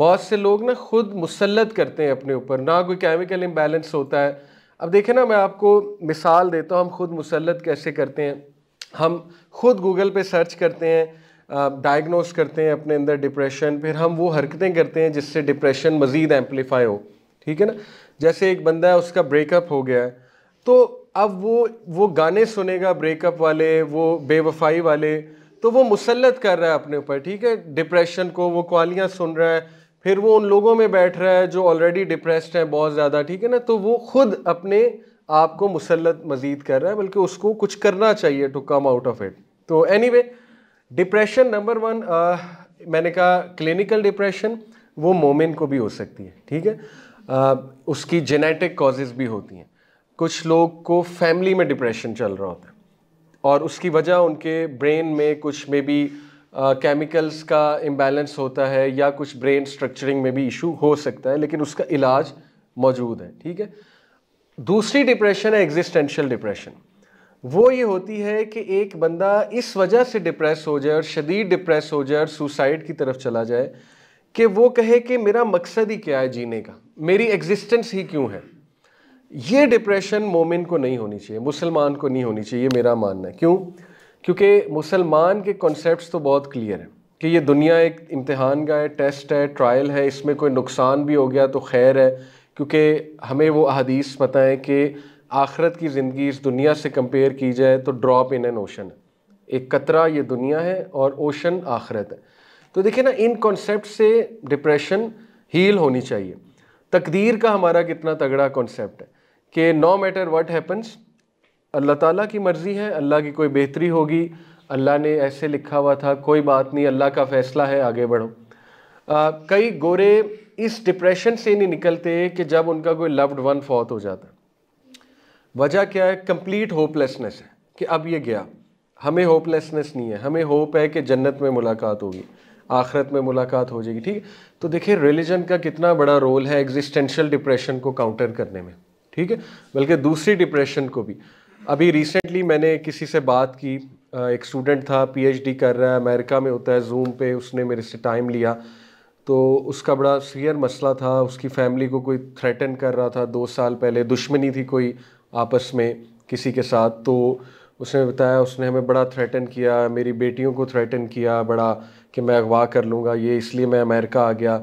बहुत से लोग ना खुद मुसलत करते हैं अपने ऊपर ना कोई केमिकल इम्बेलेंस होता है अब देखें ना मैं आपको मिसाल देता हूँ हम खुद मुसलत कैसे करते हैं हम खुद गूगल पे सर्च करते हैं डायग्नोस करते हैं अपने अंदर डिप्रेशन फिर हम वो हरकतें करते हैं जिससे डिप्रेशन मज़ीद एम्पलीफाई हो ठीक है ना जैसे एक बंदा है उसका ब्रेकअप हो गया है तो अब वो वो गाने सुनेगा ब्रेकअप वाले वो बेवफाई वाले तो वो मुसलत कर रहा है अपने ऊपर ठीक है डिप्रेशन को वो क्वालियाँ सुन रहा है फिर वो उन लोगों में बैठ रहा है जो ऑलरेडी डिप्रेस्ड हैं बहुत ज़्यादा ठीक है ना तो वो खुद अपने आप को मुसलत मजीद कर रहा है बल्कि उसको कुछ करना चाहिए to come out of it तो anyway depression number one मैंने कहा क्लिनिकल डिप्रेशन वो मोमिन को भी हो सकती है ठीक है आ, उसकी जेनेटिक कॉजेज़ भी होती हैं कुछ लोग को फैमिली में डिप्रेशन चल रहा होता है और उसकी वजह उनके ब्रेन में कुछ मे बी केमिकल्स uh, का इम्बैलेंस होता है या कुछ ब्रेन स्ट्रक्चरिंग में भी इशू हो सकता है लेकिन उसका इलाज मौजूद है ठीक है दूसरी डिप्रेशन है एग्जिस्टेंशियल डिप्रेशन वो ये होती है कि एक बंदा इस वजह से डिप्रेस हो जाए और शदीद डिप्रेस हो जाए और सुसाइड की तरफ चला जाए कि वो कहे कि मेरा मकसद ही क्या है जीने का मेरी एग्जिस्टेंस ही क्यों है ये डिप्रेशन मोमिन को नहीं होनी चाहिए मुसलमान को नहीं होनी चाहिए मेरा मानना है क्यों क्योंकि मुसलमान के कॉन्सेप्ट तो बहुत क्लियर हैं कि ये दुनिया एक इम्तहान का है टेस्ट है ट्रायल है इसमें कोई नुकसान भी हो गया तो खैर है क्योंकि हमें वो अदीस पता है कि आखरत की ज़िंदगी इस दुनिया से कंपेयर की जाए तो ड्रॉप इन एन ओशन है एक कतरा ये दुनिया है और ओशन आखरत है तो देखिए ना इन कॉन्सेप्ट से डिप्रेशन हील होनी चाहिए तकदीर का हमारा कितना तगड़ा कॉन्सेप्ट है कि no matter what happens Allah ताला की मर्ज़ी है अल्लाह की कोई बेहतरी होगी अल्लाह ने ऐसे लिखा हुआ था कोई बात नहीं अल्लाह का फ़ैसला है आगे बढ़ो आ, कई गोरे इस डिप्रेशन से नहीं निकलते कि जब उनका कोई लव्ड वन फौत हो जाता वजह क्या है कम्प्लीट होपलेसनेस है कि अब ये गया हमें होपलेसनेस नहीं है हमें होप है कि जन्नत में मुलाकात होगी आखरत में मुलाकात हो जाएगी ठीक तो देखिए रिलीजन का कितना बड़ा रोल है एग्जिस्टेंशियल डिप्रेशन को काउंटर करने में ठीक है बल्कि दूसरी डिप्रेशन को भी अभी रिसेंटली मैंने किसी से बात की एक स्टूडेंट था पीएचडी कर रहा है अमेरिका में होता है जूम पे उसने मेरे से टाइम लिया तो उसका बड़ा सीरियर मसला था उसकी फैमिली को कोई थ्रेटन कर रहा था दो साल पहले दुश्मनी थी कोई आपस में किसी के साथ तो उसने बताया उसने हमें बड़ा थ्रेटन किया मेरी बेटियों को थ्रेटन किया बड़ा कि मैं अगवा कर लूँगा ये इसलिए मैं अमेरिका आ गया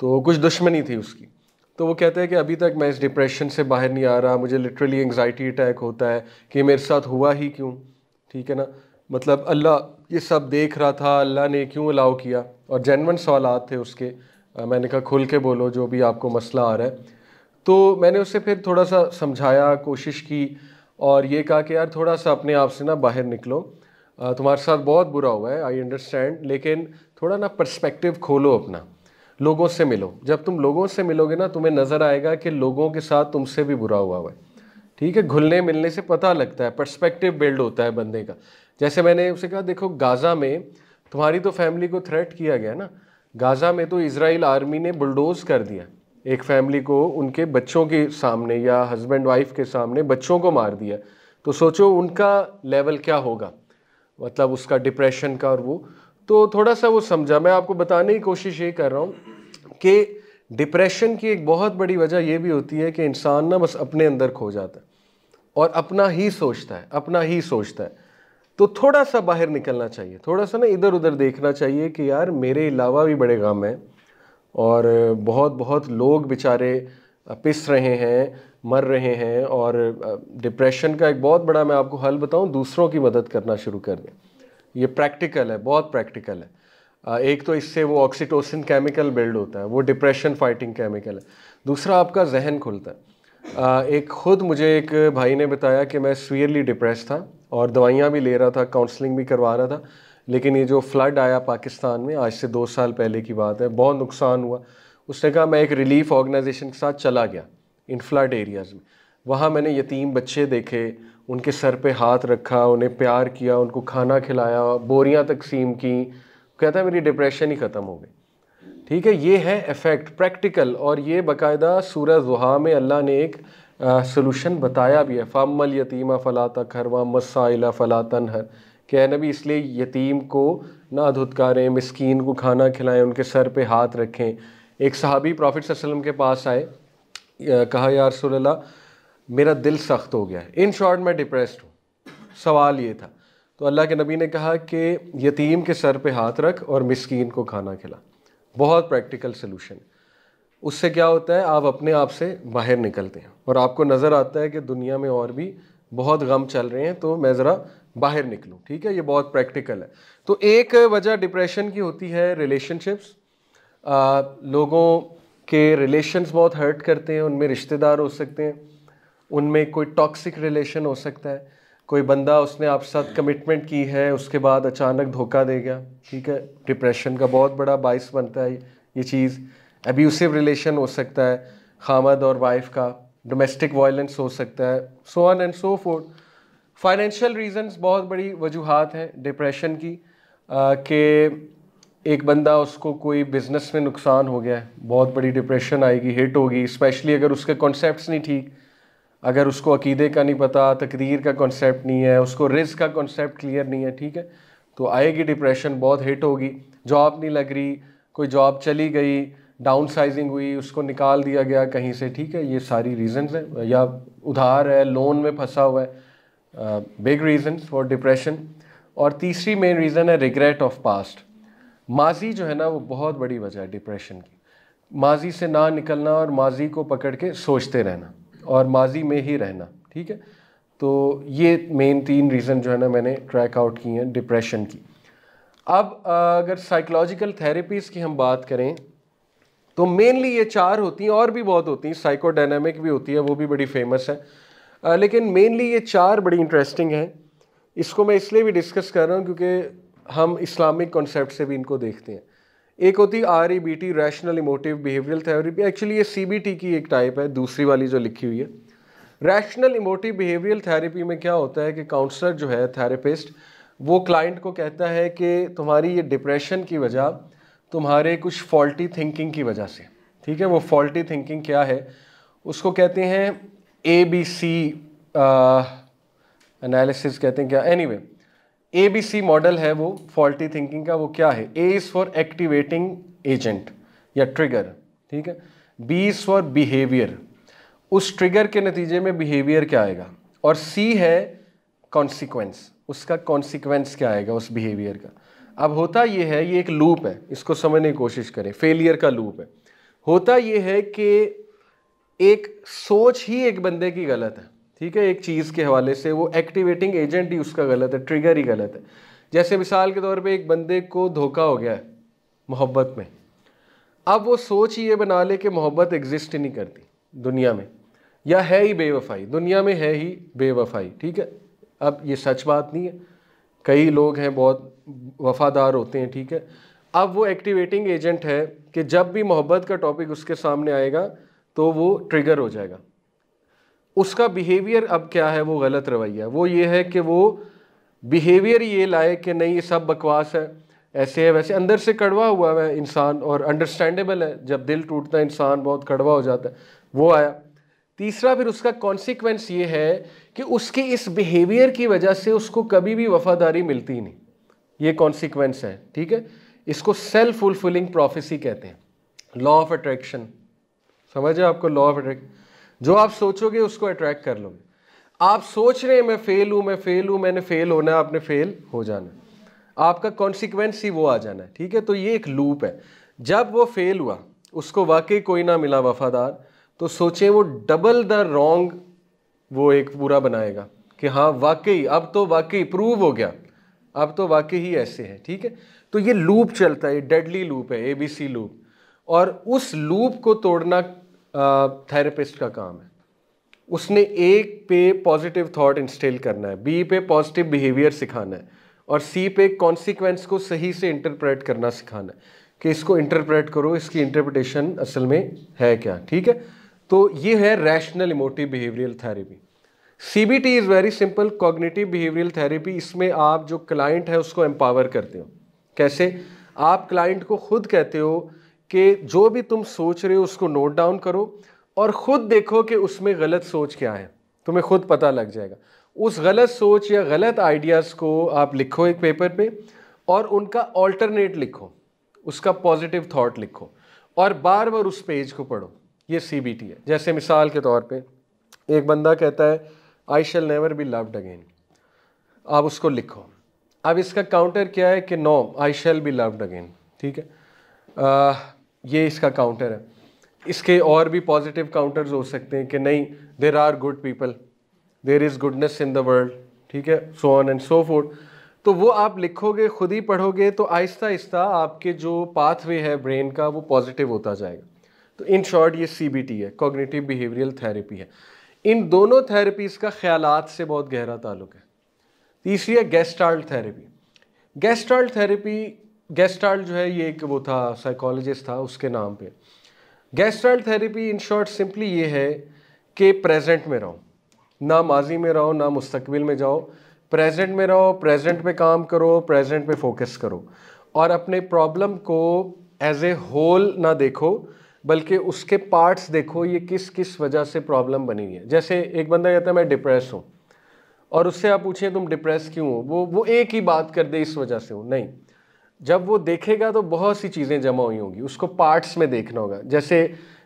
तो कुछ दुश्मनी थी उसकी तो वो कहते हैं कि अभी तक मैं इस डिप्रेशन से बाहर नहीं आ रहा मुझे लिटरली एंगजाइटी अटैक होता है कि मेरे साथ हुआ ही क्यों ठीक है ना मतलब अल्लाह ये सब देख रहा था अल्लाह ने क्यों अलाउ किया और जैनवन सवाल थे उसके मैंने कहा खुल के बोलो जो भी आपको मसला आ रहा है तो मैंने उसे फिर थोड़ा सा समझाया कोशिश की और ये कहा कि यार थोड़ा सा अपने आप से ना बाहर निकलो तुम्हारे साथ बहुत बुरा हुआ है आई अंडरस्टैंड लेकिन थोड़ा ना पर्सपेक्टिव खोलो अपना लोगों से मिलो जब तुम लोगों से मिलोगे ना तुम्हें नज़र आएगा कि लोगों के साथ तुमसे भी बुरा हुआ हुआ है ठीक है घुलने मिलने से पता लगता है पर्सपेक्टिव बिल्ड होता है बंदे का जैसे मैंने उसे कहा देखो गाज़ा में तुम्हारी तो फैमिली को थ्रेट किया गया ना गाज़ा में तो इसराइल आर्मी ने बुलडोज़ कर दिया एक फैमिली को उनके बच्चों के सामने या हस्बैंड वाइफ के सामने बच्चों को मार दिया तो सोचो उनका लेवल क्या होगा मतलब उसका डिप्रेशन का और वो तो थोड़ा सा वो समझा मैं आपको बताने की कोशिश ये कर रहा हूँ कि डिप्रेशन की एक बहुत बड़ी वजह यह भी होती है कि इंसान ना बस अपने अंदर खो जाता है और अपना ही सोचता है अपना ही सोचता है तो थोड़ा सा बाहर निकलना चाहिए थोड़ा सा ना इधर उधर देखना चाहिए कि यार मेरे अलावा भी बड़े गम हैं और बहुत बहुत लोग बेचारे पिस रहे हैं मर रहे हैं और डिप्रेशन का एक बहुत बड़ा मैं आपको हल बताऊं दूसरों की मदद करना शुरू कर दें ये प्रैक्टिकल है बहुत प्रैक्टिकल है एक तो इससे वो ऑक्सीटोसिन केमिकल बिल्ड होता है वो डिप्रेशन फाइटिंग केमिकल है दूसरा आपका जहन खुलता है एक ख़ुद मुझे एक भाई ने बताया कि मैं सीवियरली डिप्रेस था और दवाइयाँ भी ले रहा था काउंसलिंग भी करवा रहा था लेकिन ये जो फ्लड आया पाकिस्तान में आज से दो साल पहले की बात है बहुत नुकसान हुआ उसने कहा मैं एक रिलीफ ऑर्गेनाइजेशन के साथ चला गया इन फ्लड एरियाज़ में वहाँ मैंने यतीम बच्चे देखे उनके सर पे हाथ रखा उन्हें प्यार किया उनको खाना खिलाया बोरियां तकसीम की कहता है मेरी डिप्रेशन ही ख़त्म हो गई ठीक है ये है इफ़ेक्ट प्रैक्टिकल और ये बाकायदा सूरह जुहा में अल्लाह ने एक सोलूशन बताया भी है फ़ामल यतीमा फ़ला खरवा मसाइला फ़लातन हर कि नबी इसलिए यतीम को ना धुतकारें मस्किन को खाना खिलाएं उनके सर पे हाथ रखें एक सहाबी प्रॉफिट के पास आए कहा यार सोल्ला मेरा दिल सख्त हो गया है इन शॉर्ट मैं डिप्रेस्ड हूँ सवाल ये था तो अल्लाह के नबी ने कहा कि यतीम के सर पे हाथ रख और मिसकीन को खाना खिला बहुत प्रैक्टिकल सलूशन उससे क्या होता है आप अपने आप से बाहर निकलते हैं और आपको नज़र आता है कि दुनिया में और भी बहुत गम चल रहे हैं तो मैं ज़रा बाहर निकलूँ ठीक है ये बहुत प्रैक्टिकल है तो एक वजह डिप्रेशन की होती है रिलेशनशिप्स लोगों के रिलेशन बहुत हर्ट करते हैं उनमें रिश्तेदार हो सकते हैं उनमें कोई टॉक्सिक रिलेशन हो सकता है कोई बंदा उसने आपके साथ कमिटमेंट की है उसके बाद अचानक धोखा दे गया ठीक है डिप्रेशन का बहुत बड़ा बाइस बनता है ये चीज़ एब्यूसिव रिलेशन हो सकता है खामद और वाइफ का डोमेस्टिक वायलेंस हो सकता है so on and so forth financial reasons बहुत बड़ी वजूहत हैं डिप्रेशन की कि एक बंदा उसको कोई बिज़नेस में नुकसान हो गया है बहुत बड़ी डिप्रेशन आएगी हिट होगी स्पेशली अगर उसके कॉन्सेप्ट नहीं ठीक अगर उसको अकीदे का नहीं पता तकरीर का कॉन्सेप्ट नहीं है उसको रिस्क का कॉन्सेप्ट क्लियर नहीं है ठीक है तो आएगी डिप्रेशन बहुत हिट होगी जॉब नहीं लग रही कोई जॉब चली गई डाउन साइजिंग हुई उसको निकाल दिया गया कहीं से ठीक है ये सारी रीजंस हैं या उधार है लोन में फंसा हुआ है बिग रीजंस फॉर डिप्रेशन और तीसरी मेन रीज़न है रिग्रेट ऑफ पास्ट माजी जो है ना वो बहुत बड़ी वजह है डिप्रेशन की माजी से ना निकलना और माजी को पकड़ के सोचते रहना और माजी में ही रहना ठीक है तो ये मेन तीन रीज़न जो है ना मैंने ट्रैक आउट की हैं डिप्रेशन की अब अगर साइकोलॉजिकल थेरेपीज़ की हम बात करें तो मेनली ये चार होती हैं और भी बहुत होती हैं साइकोडाइनमिक भी होती है वो भी बड़ी फेमस है लेकिन मेनली ये चार बड़ी इंटरेस्टिंग हैं इसको मैं इसलिए भी डिस्कस कर रहा हूँ क्योंकि हम इस्लामिक कॉन्सेप्ट से भी इनको देखते हैं एक होती R E B T rational emotive behavioural therapy actually ये सी बी टी की एक टाइप है दूसरी वाली जो लिखी हुई है रैशनल इमोटिव बिहेवियल थेरेपी में क्या होता है कि काउंसलर जो है थेरेपिस्ट वो क्लाइंट को कहता है कि तुम्हारी ये डिप्रेशन की वजह तुम्हारे कुछ फॉल्टी थिंकिंग की वजह से ठीक है वो फॉल्टी थिंकिंग क्या है उसको कहते हैं ए बी सी एनालिसिस कहते हैं क्या any anyway, A B C model है वो फॉल्टी थिंकिंग का वो क्या है A is for activating agent या ट्रिगर ठीक है बी इज़ फॉर बिहेवियर उस ट्रिगर के नतीजे में बिहेवियर क्या आएगा और सी है कॉन्सिक्वेंस उसका कॉन्सिक्वेंस क्या आएगा उस बिहेवियर का अब होता ये है ये एक लूप है इसको समझने की कोशिश करें फेलियर का लूप है होता ये है कि एक सोच ही एक बंदे की गलत है ठीक है एक चीज़ के हवाले से वो एक्टिवेटिंग एजेंट ही उसका गलत है ट्रिगर ही गलत है जैसे मिसाल के तौर पे एक बंदे को धोखा हो गया है मोहब्बत में अब वो सोच ही ये बना ले कि मोहब्बत एग्जिस्ट ही नहीं करती दुनिया में या है ही बेवफाई दुनिया में है ही बेवफाई ठीक है अब ये सच बात नहीं है कई लोग हैं बहुत वफादार होते हैं ठीक है अब वो एक्टिवेटिंग एजेंट है कि जब भी मोहब्बत का टॉपिक उसके सामने आएगा तो वो ट्रिगर हो जाएगा उसका बिहेवियर अब क्या है वो गलत रवैया वो ये है कि वो बिहेवियर ये लाए कि नहीं ये सब बकवास है ऐसे है वैसे अंदर से कड़वा हुआ है इंसान और अंडरस्टैंडेबल है जब दिल टूटता है इंसान बहुत कड़वा हो जाता है वो आया तीसरा फिर उसका कॉन्सिक्वेंस ये है कि उसके इस बिहेवियर की वजह से उसको कभी भी वफादारी मिलती नहीं ये कॉन्सिक्वेंस है ठीक है इसको सेल्फ फुलफिलिंग प्रोफेसी कहते हैं लॉ ऑफ अट्रैक्शन समझ है आपको लॉ ऑफ अट्रैक्शन जो आप सोचोगे उसको अट्रैक्ट कर लोगे आप सोच रहे हैं मैं फेल हूँ मैं फेल हूँ मैंने फेल होना है आपने फेल हो जाना है आपका कॉन्सिक्वेंस ही वो आ जाना है ठीक है तो ये एक लूप है जब वो फेल हुआ उसको वाकई कोई ना मिला वफादार तो सोचें वो डबल द रोंग वो एक पूरा बनाएगा कि हाँ वाकई अब तो वाकई प्रूव हो गया अब तो वाकई ही ऐसे है ठीक है तो ये लूप चलता है ये डेडली लूप है ए बी सी लूप और उस लूप को तोड़ना थेरेपिस्ट का काम है उसने एक पे पॉजिटिव थॉट इंस्टेल करना है बी पे पॉजिटिव बिहेवियर सिखाना है और सी पे कॉन्सिक्वेंस को सही से इंटरप्रेट करना सिखाना है कि इसको इंटरप्रेट करो इसकी इंटरप्रिटेशन असल में है क्या ठीक है तो ये है rational emotive behavioural therapy C B T is very simple cognitive behavioural therapy इसमें आप जो क्लाइंट है उसको एम्पावर करते हो कैसे आप क्लाइंट को खुद कहते हो कि जो भी तुम सोच रहे हो उसको नोट डाउन करो और ख़ुद देखो कि उसमें गलत सोच क्या है तुम्हें खुद पता लग जाएगा उस गलत सोच या गलत आइडियाज़ को आप लिखो एक पेपर पे और उनका ऑल्टरनेट लिखो उसका पॉजिटिव थॉट लिखो और बार बार उस पेज को पढ़ो ये सी बी टी है जैसे मिसाल के तौर पे एक बंदा कहता है I shall never be loved again आप उसको लिखो अब इसका काउंटर क्या है कि no I shall be loved again ठीक है आ, ये इसका काउंटर है इसके और भी पॉजिटिव काउंटर्स हो सकते हैं कि नहीं there are good people there is goodness in the world ठीक है so on and so forth तो वो आप लिखोगे खुद ही पढ़ोगे तो आहिस्ता आहिस्ता आपके जो पाथवे है ब्रेन का वो पॉजिटिव होता जाएगा तो इन शॉर्ट ये सी है कॉग्निटिव बिहेवियल थेरेपी है इन दोनों थेरेपीज़ का ख्याल से बहुत गहरा ताल्लुक है तीसरी है gestalt therapy gestalt therapy gestalt जो है ये एक वो था साइकोलॉजिस्ट था उसके नाम पे gestalt therapy in short simply ये है कि प्रेजेंट में रहो ना माजी में रहो ना मुस्तकबिल में जाओ प्रेजेंट में रहो प्रेजेंट पे काम करो प्रेजेंट पे फोकस करो और अपने प्रॉब्लम को एज ए होल ना देखो बल्कि उसके पार्ट्स देखो ये किस किस वजह से प्रॉब्लम बनी है जैसे एक बंदा कहता है मैं डिप्रेस हूँ और उससे आप पूछें तुम डिप्रेस क्यों हो वो वो एक ही बात कर दे इस वजह से हो नहीं जब वो देखेगा तो बहुत सी चीज़ें जमा हुई होंगी उसको पार्ट्स में देखना होगा जैसे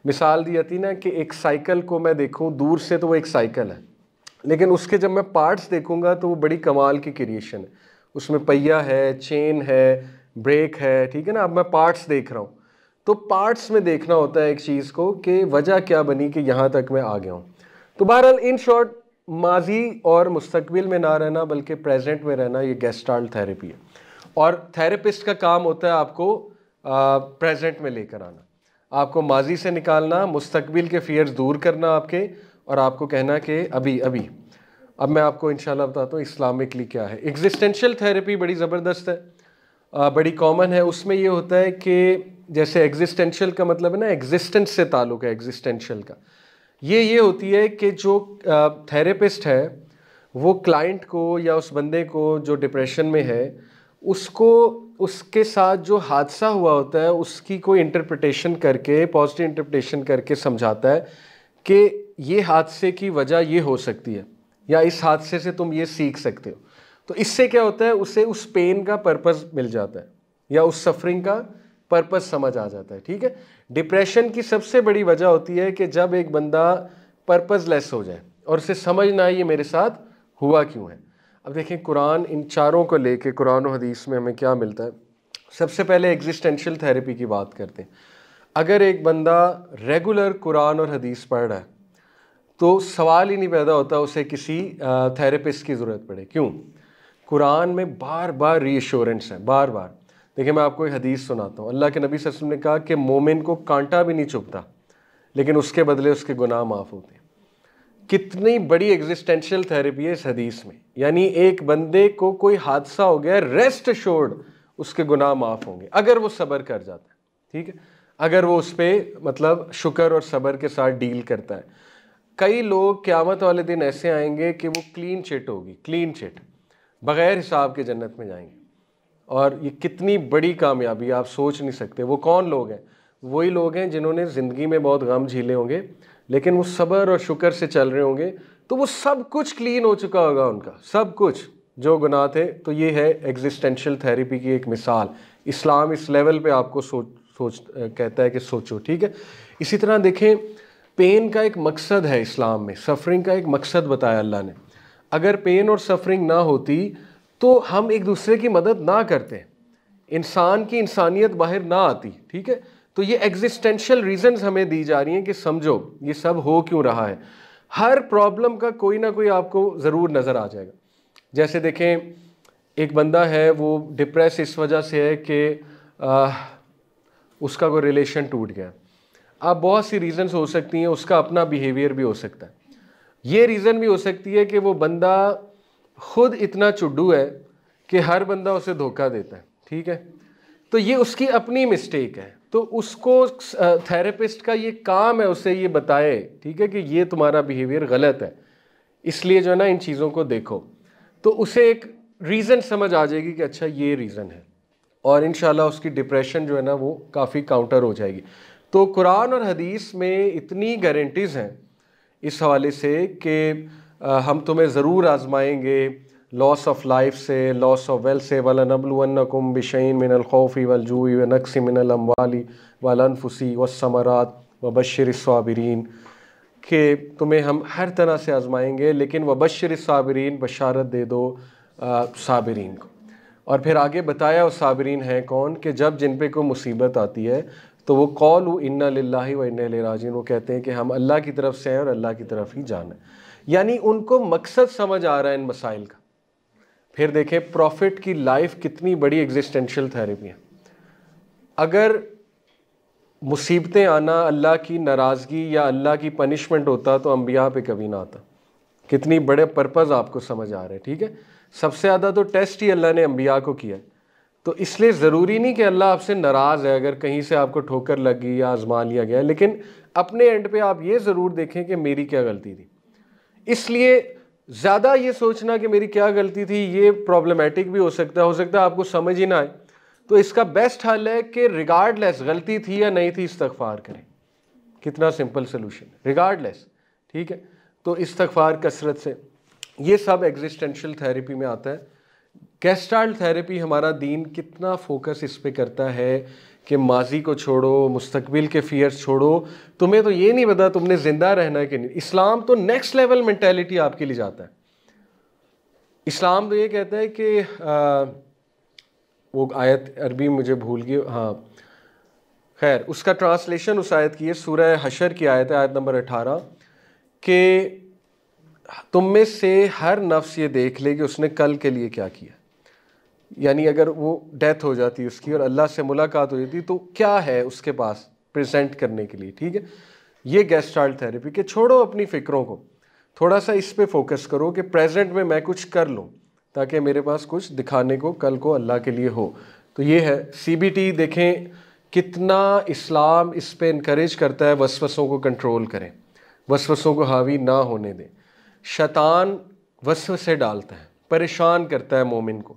मिसाल दी जाती ना कि एक साइकिल को मैं देखूँ दूर से तो वो एक साइकिल है लेकिन उसके जब मैं पार्ट्स देखूँगा तो वो बड़ी कमाल की क्रिएशन है उसमें पहिया है चेन है ब्रेक है ठीक है ना अब मैं पार्ट्स देख रहा हूँ तो पार्ट्स में देखना होता है एक चीज़ को कि वजह क्या बनी कि यहाँ तक मैं आ गया हूँ तो बहरहाल इन शॉर्ट माजी और मुस्तबिल में ना रहना बल्कि प्रेजेंट में रहना ये गेस्टाल थेरेपी है और थेरेपिस्ट का काम होता है आपको प्रेजेंट में लेकर आना आपको माजी से निकालना मुस्तकबिल के फियर्स दूर करना आपके और आपको कहना कि अभी अभी अब मैं आपको इंशाल्लाह बताता हूँ इस्लामिकली क्या है एग्जिस्टेंशियल थेरेपी बड़ी ज़बरदस्त है आ, बड़ी कॉमन है उसमें ये होता है कि जैसे एग्जिस्टेंशियल का मतलब है ना एग्जिस्टेंस से ताल्लुक है एग्जिस्टेंशियल का ये ये होती है कि जो थेरेपिस्ट है वो क्लाइंट को या उस बंदे को जो डिप्रेशन में है उसको उसके साथ जो हादसा हुआ होता है उसकी कोई इंटरप्रटेशन करके पॉजिटिव इंटरप्रटेशन करके समझाता है कि ये हादसे की वजह ये हो सकती है या इस हादसे से तुम ये सीख सकते हो तो इससे क्या होता है उसे उस पेन का पर्पज़ मिल जाता है या उस सफरिंग का पर्पज़ समझ आ जाता है ठीक है डिप्रेशन की सबसे बड़ी वजह होती है कि जब एक बंदा लेस हो जाए और उसे समझ ना ये मेरे साथ हुआ क्यों है अब देखें कुरान इन चारों को लेके कुरान और हदीस में हमें क्या मिलता है सबसे पहले एग्जिस्टेंशियल थेरेपी की बात करते हैं अगर एक बंदा रेगुलर कुरान और हदीस पढ़ रहा है तो सवाल ही नहीं पैदा होता उसे किसी थेरेपिस्ट की ज़रूरत पड़े क्यों कुरान में बार बार एश्योरेंस है बार बार देखिए मैं आपको एक हदीस सुनाता हूँ अल्लाह के नबी वसल्लम ने कहा कि मोमिन को कांटा भी नहीं चुभता लेकिन उसके बदले उसके गुनाह माफ़ होते हैं कितनी बड़ी एग्जिस्टेंशियल थेरेपी है इस हदीस में यानी एक बंदे को कोई हादसा हो गया रेस्ट शोर्ड उसके गुनाह माफ़ होंगे अगर वो सब्र कर जाता है ठीक है अगर वो उस पर मतलब शुक्र और सब्र के साथ डील करता है कई लोग क़्यामत वाले दिन ऐसे आएंगे कि वो क्लीन चिट होगी क्लीन चिट बग़ैर हिसाब के जन्नत में जाएंगे और ये कितनी बड़ी कामयाबी आप सोच नहीं सकते वो कौन लोग हैं वही लोग हैं जिन्होंने ज़िंदगी में बहुत गम झीले होंगे लेकिन वो सब्र और शुक्र से चल रहे होंगे तो वो सब कुछ क्लीन हो चुका होगा उनका सब कुछ जो गुनाह थे तो ये है एग्जिस्टेंशियल थेरेपी की एक मिसाल इस्लाम इस लेवल पे आपको सोच सोच कहता है कि सोचो ठीक है इसी तरह देखें पेन का एक मकसद है इस्लाम में सफरिंग का एक मकसद बताया अल्लाह ने अगर पेन और सफरिंग ना होती तो हम एक दूसरे की मदद ना करते इंसान की इंसानियत बाहर ना आती ठीक है तो ये एग्जिस्टेंशियल रीजंस हमें दी जा रही हैं कि समझो ये सब हो क्यों रहा है हर प्रॉब्लम का कोई ना कोई आपको ज़रूर नज़र आ जाएगा जैसे देखें एक बंदा है वो डिप्रेस इस वजह से है कि उसका कोई रिलेशन टूट गया अब बहुत सी रीज़न्स हो सकती हैं उसका अपना बिहेवियर भी हो सकता है ये रीज़न भी हो सकती है कि वो बंदा खुद इतना चुड्डू है कि हर बंदा उसे धोखा देता है ठीक है तो ये उसकी अपनी मिस्टेक है तो उसको थेरेपिस्ट का ये काम है उसे ये बताए ठीक है कि ये तुम्हारा बिहेवियर गलत है इसलिए जो है ना इन चीज़ों को देखो तो उसे एक रीज़न समझ आ जाएगी कि अच्छा ये रीज़न है और इन उसकी डिप्रेशन जो है ना वो काफ़ी काउंटर हो जाएगी तो कुरान और हदीस में इतनी गारंटीज़ हैं इस हवाले से कि हम तुम्हें ज़रूर आजमाएंगे लॉस ऑफ लाइफ से लॉस ऑफ वेल्थ से वलनबलवनकुम बिशन मिनलखौफ़ी वलजूई व नक्स मिनलमवाली वलनफुसी वसमरात व बशर साबरीन के तुम्हें हम हर तरह से आजमाएंगे लेकिन व बशर साबरीन बशारत दे दो साबरीन को और फिर आगे बताया वो साबरीन हैं कौन कि जब जिन पे कोई मुसीबत आती है तो वो कौल इन्ना लाला व इन्ना वो कहते हैं कि हम अल्लाह की तरफ से हैं और अल्लाह की तरफ ही जाना है यानी उनको मकसद समझ आ रहा है इन मसाइल का फिर देखें प्रॉफिट की लाइफ कितनी बड़ी एग्जिस्टेंशियल थेरेपी है अगर मुसीबतें आना अल्लाह की नाराज़गी या अल्लाह की पनिशमेंट होता तो अम्बिया पे कभी ना आता कितनी बड़े पर्पज़ आपको समझ आ रहे हैं ठीक है सबसे ज़्यादा तो टेस्ट ही अल्लाह ने अम्बिया को किया तो इसलिए ज़रूरी नहीं कि अल्लाह आपसे नाराज़ है अगर कहीं से आपको ठोकर लग गई या आजमा लिया गया लेकिन अपने एंड पे आप ये ज़रूर देखें कि मेरी क्या गलती थी इसलिए ज़्यादा ये सोचना कि मेरी क्या गलती थी ये प्रॉब्लमेटिक भी हो सकता है हो सकता है आपको समझ ही ना आए तो इसका बेस्ट हल है कि रिगार्डलेस गलती थी या नहीं थी इस्तफार करें कितना सिंपल सोल्यूशन रिगार्डलेस ठीक है तो इस्तफार कसरत से ये सब एग्जिस्टेंशल थेरेपी में आता है कैस्टाल्ट थेरेपी हमारा दीन कितना फोकस इस पर करता है कि माजी को छोड़ो मुस्तबिल के फियर्स छोड़ो तुम्हें तो ये नहीं पता तुमने ज़िंदा रहना है कि नहीं इस्लाम तो नेक्स्ट लेवल मैंटेलिटी आपके लिए जाता है इस्लाम तो ये कहता है कि आ, वो आयत अरबी मुझे भूल गई हाँ खैर उसका ट्रांसलेशन उस आयत की है सूर्य हशर की आयत है आयत नंबर अठारह कि तुम में से हर नफ्स ये देख ले कि उसने कल के लिए क्या किया यानी अगर वो डेथ हो जाती उसकी और अल्लाह से मुलाकात हो जाती तो क्या है उसके पास प्रेजेंट करने के लिए ठीक है ये गेस्टाल थेरेपी के छोड़ो अपनी फ़िक्रों को थोड़ा सा इस पर फोकस करो कि प्रेजेंट में मैं कुछ कर लूँ ताकि मेरे पास कुछ दिखाने को कल को अल्लाह के लिए हो तो ये है टी देखें कितना इस्लाम इस पर इनक्रेज करता है वसवसों को कंट्रोल करें वसवसों को हावी ना होने दें वसव वसवसे डालता है परेशान करता है मोमिन को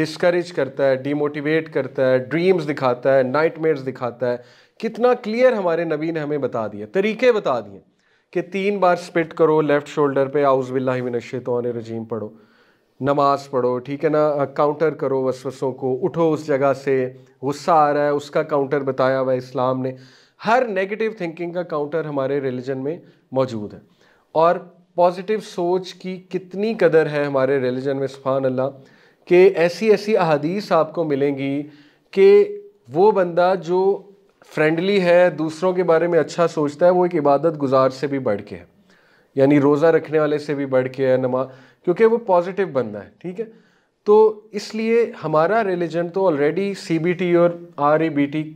डिस्करेज करता है डीमोटिवेट करता है ड्रीम्स दिखाता है नाइटमेयर्स दिखाता है कितना क्लियर हमारे नबी ने हमें बता दिया तरीके बता दिए कि तीन बार स्पिट करो लेफ़्ट शोल्डर पे आउज़बिल्लाशतौन रजीम पढ़ो नमाज पढ़ो ठीक है ना काउंटर करो वसवसों को उठो उस जगह से गुस्सा आ रहा है उसका काउंटर बताया हुआ इस्लाम ने हर नेगेटिव थिंकिंग का काउंटर हमारे रिलीजन में मौजूद है और पॉजिटिव सोच की कितनी कदर है हमारे रिलीजन में सुफान अल्लाह कि ऐसी ऐसी अहदीस आपको मिलेंगी कि वो बंदा जो फ्रेंडली है दूसरों के बारे में अच्छा सोचता है वो एक इबादत गुजार से भी बढ़ के है यानी रोज़ा रखने वाले से भी बढ़ के है नमा क्योंकि वो पॉजिटिव बंदा है ठीक है तो इसलिए हमारा रिलीजन तो ऑलरेडी सी और आर